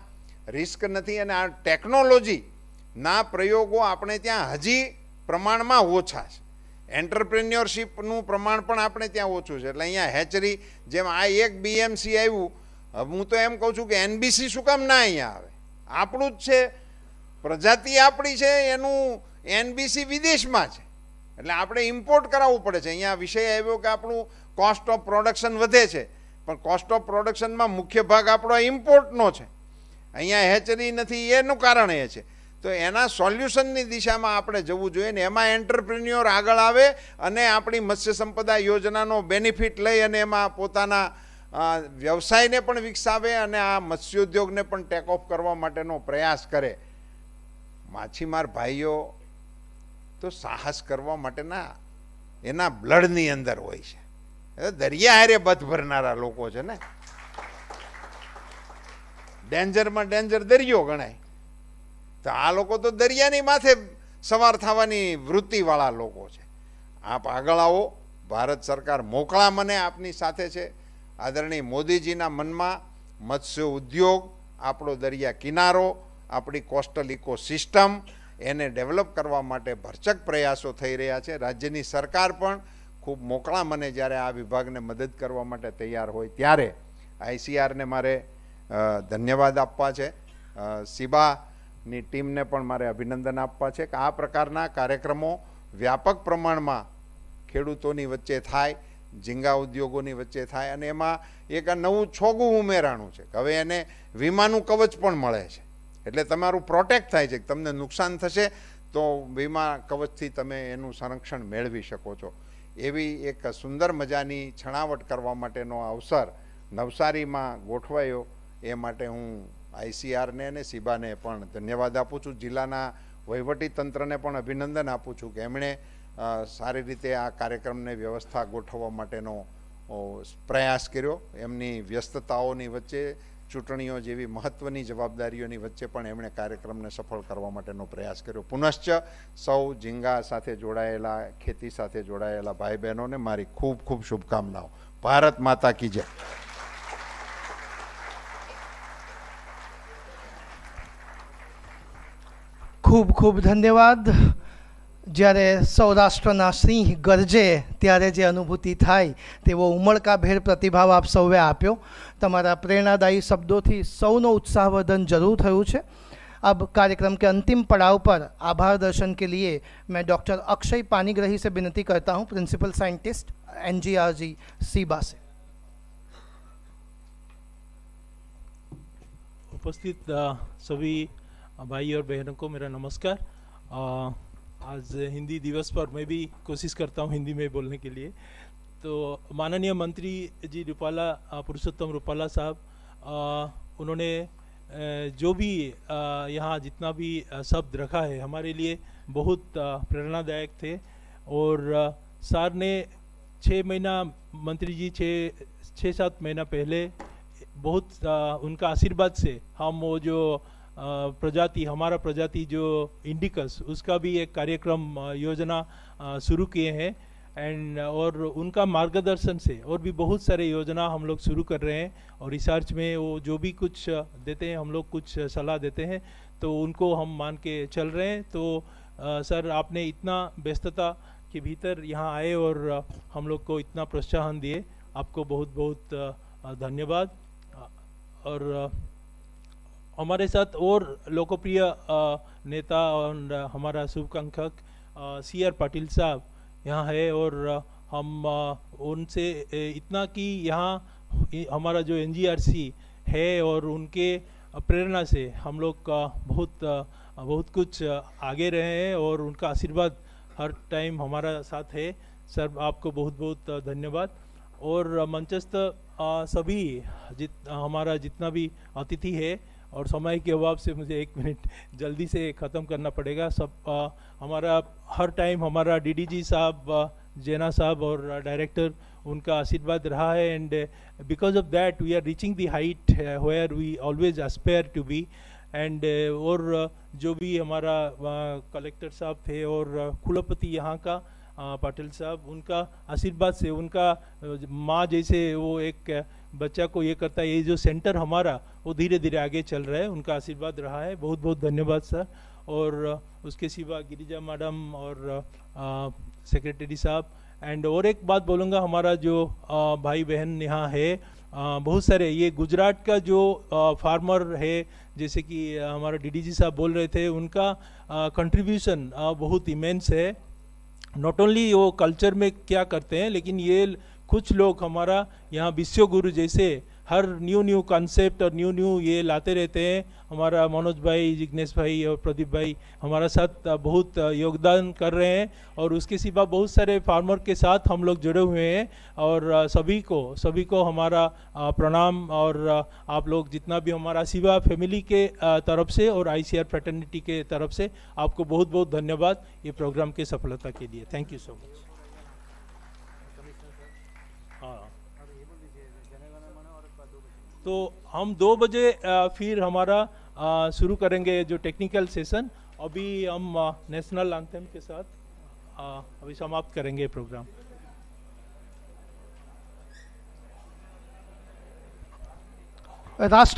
રિસ્ક નથી અને આ ટેકનોલોજીના પ્રયોગો આપણે ત્યાં હજી પ્રમાણમાં ઓછા છે એન્ટરપ્રિન્યોરશીપનું પ્રમાણ પણ આપણે ત્યાં ઓછું છે એટલે અહીંયા હેચરી જેમ આ એક બીએમસી આવ્યું હવે હું તો એમ કહું છું કે એનબીસી શું કામ ના અહીંયા આવે આપણું જ છે પ્રજાતિ આપણી છે એનું એનબીસી વિદેશમાં છે એટલે આપણે ઇમ્પોર્ટ કરાવવું પડે છે અહીંયા વિષય આવ્યો કે આપણું કોસ્ટ ઓફ પ્રોડક્શન વધે છે પણ કોસ્ટ ઓફ પ્રોડક્શનમાં મુખ્ય ભાગ આપણો ઇમ્પોર્ટનો છે અહીંયા હેચરી નથી એનું કારણ એ છે તો એના સોલ્યુશનની દિશામાં આપણે જવું જોઈએ ને એમાં એન્ટરપ્રિન્યોર આગળ આવે અને આપણી મત્સ્ય સંપદા યોજનાનો બેનિફિટ લઈ અને એમાં પોતાના વ્યવસાયને પણ વિકસાવે અને આ મત્સ્યોદ્યોગને પણ ટેક ઓફ કરવા માટેનો પ્રયાસ કરે માછીમાર ભાઈઓ તો સાહસ કરવા માટેના એના બ્લડની અંદર હોય છે દરિયા હારે બધ ભરનારા લોકો છે ને ડેન્જરમાં ડેન્જર દરિયો ગણાય તો આ લોકો તો દરિયાની માથે સવાર થવાની વૃત્તિવાળા લોકો છે આપ આગળ આવો ભારત સરકાર મોકળા મને આપની સાથે છે આદરણીય મોદીજીના મનમાં મત્સ્ય ઉદ્યોગ આપણો દરિયા કિનારો આપણી કોસ્ટલ ઇકોસિસ્ટમ એને ડેવલપ કરવા માટે ભરચક પ્રયાસો થઈ રહ્યા છે રાજ્યની સરકાર પણ ખૂબ મોકળા મને જ્યારે આ વિભાગને મદદ કરવા માટે તૈયાર હોય ત્યારે આઈસીઆરને મારે ધન્યવાદ આપવા છે સીબાની ટીમને પણ મારે અભિનંદન આપવા છે કે આ પ્રકારના કાર્યક્રમો વ્યાપક પ્રમાણમાં ખેડૂતોની વચ્ચે થાય ઝીંગા ઉદ્યોગોની વચ્ચે થાય અને એમાં એક આ નવું છોગું ઉમેરાણું છે હવે એને વીમાનું કવચ પણ મળે છે એટલે તમારું પ્રોટેક્ટ થાય છે તમને નુકસાન થશે તો વીમા કવચથી તમે એનું સંરક્ષણ મેળવી શકો છો એવી એક સુંદર મજાની છણાવટ કરવા માટેનો અવસર નવસારીમાં ગોઠવાયો એ માટે હું આઈસીઆરને અને સીબાને પણ ધન્યવાદ આપું છું જિલ્લાના વહીવટીતંત્રને પણ અભિનંદન આપું છું કે એમણે સારી રીતે આ કાર્યક્રમને વ્યવસ્થા ગોઠવવા માટેનો પ્રયાસ કર્યો એમની વ્યસ્તતાઓની વચ્ચે ચૂંટણીઓ જેવી મહત્વની જવાબદારીઓની વચ્ચે પણ એમણે કાર્યક્રમને સફળ કરવા માટેનો પ્રયાસ કર્યો પુનશ્ચ સૌ ઝીંગા સાથે જોડાયેલા ખેતી સાથે જોડાયેલા ભાઈ બહેનોને મારી ખૂબ ખૂબ શુભકામનાઓ ભારત માતા કી જય ખૂબ ખૂબ ધન્યવાદ જ્યારે સૌ ダ શ્રનાસિંહ ગર્જે ત્યારે જે અનુભૂતિ થાય તેવો ઉમળકાભેર પ્રતિભાવ આપ સૌએ આપ્યો તમારા પ્રેરણા દાયી શબ્દોથી સૌનો ઉત્સાહ વધન જરૂર થયો છે અબ કાર્યક્રમ કે અંતિમ પડાઉ પર આભાર દર્શન કે લિયે મે ડોક્ટર અક્ષય પાણીગ્રહી સે વિનતી કરતા હું પ્રિન્સિપલ સાયન્ટિસ્ટ એનજીઆરજી સીબાસે ઉપસ્થિત સભી ભાઈઓ અને બહેનો કો મેરા નમસ્કાર आज हिंदी दिवस पर मैं भी कोशिश करता हूँ हिंदी में बोलने के लिए तो माननीय मंत्री जी रूपाला पुरुषोत्तम रूपाला साहब उन्होंने जो भी यहाँ जितना भी शब्द रखा है हमारे लिए बहुत प्रेरणादायक थे और सर ने छः महीना मंत्री जी छः छः सात महीना पहले बहुत उनका आशीर्वाद से हम वो जो प्रजाति हमारा प्रजाति जो इंडिकस उसका भी एक कार्यक्रम योजना शुरू किए हैं एंड और उनका मार्गदर्शन से और भी बहुत सारे योजना हम लोग शुरू कर रहे हैं और रिसर्च में वो जो भी कुछ देते हैं हम लोग कुछ सलाह देते हैं तो उनको हम मान के चल रहे हैं तो आ, सर आपने इतना व्यस्तता के भीतर यहाँ आए और हम लोग को इतना प्रोत्साहन दिए आपको बहुत बहुत धन्यवाद और हमारे साथ और लोकप्रिय नेता और हमारा शुभकांक्षक सी आर पाटिल साहब यहाँ है और हम उनसे इतना कि यहाँ हमारा जो एन है और उनके प्रेरणा से हम लोग का बहुत बहुत कुछ आगे रहे हैं और उनका आशीर्वाद हर टाइम हमारा साथ है सर आपको बहुत बहुत धन्यवाद और मंचस्थ सभी जित हमारा जितना भी अतिथि है और समय के अभाव से मुझे एक मिनट जल्दी से ख़त्म करना पड़ेगा सब आ, हमारा हर टाइम हमारा डीडीजी साहब जेना साहब और डायरेक्टर उनका आशीर्वाद रहा है and because of that we are reaching the height where we always aspire to be and और uh, जो भी हमारा कलेक्टर साहब थे और uh, कुलपति यहाँ का पाटिल साहब उनका आशीर्वाद से उनका माँ जैसे वो एक बच्चा को ये करता है ये जो सेंटर हमारा वो धीरे धीरे आगे चल रहा है उनका आशीर्वाद रहा है बहुत बहुत धन्यवाद सर और उसके सिवा गिरिजा मैडम और सेक्रेटरी साहब एंड और एक बात बोलूँगा हमारा जो आ, भाई बहन यहाँ है आ, बहुत सारे ये गुजरात का जो आ, फार्मर है जैसे कि हमारा डीडीजी साहब बोल रहे थे उनका कंट्रीब्यूशन बहुत इमेंस है नॉट ओनली वो कल्चर में क्या करते हैं लेकिन ये कुछ लोग हमारा यहाँ विश्व गुरु जैसे हर न्यू न्यू कॉन्सेप्ट और न्यू न्यू ये लाते रहते हैं हमारा मनोज भाई जिग्नेश भाई और प्रदीप भाई हमारा साथ बहुत योगदान कर रहे हैं और उसके सिवा बहुत सारे फार्मर के साथ हम लोग जुड़े हुए हैं और सभी को सभी को हमारा प्रणाम और आप लोग जितना भी हमारा सिवा फैमिली के तरफ से और आई सी के तरफ से आपको बहुत बहुत धन्यवाद ये प्रोग्राम के सफलता के लिए थैंक यू सो मच तो हम दो बजे फिर हमारा शुरू करेंगे जो टेक्निकल सेशन अभी हम नेशनल एंथम के साथ अभी समाप्त करेंगे प्रोग्राम राष्ट्र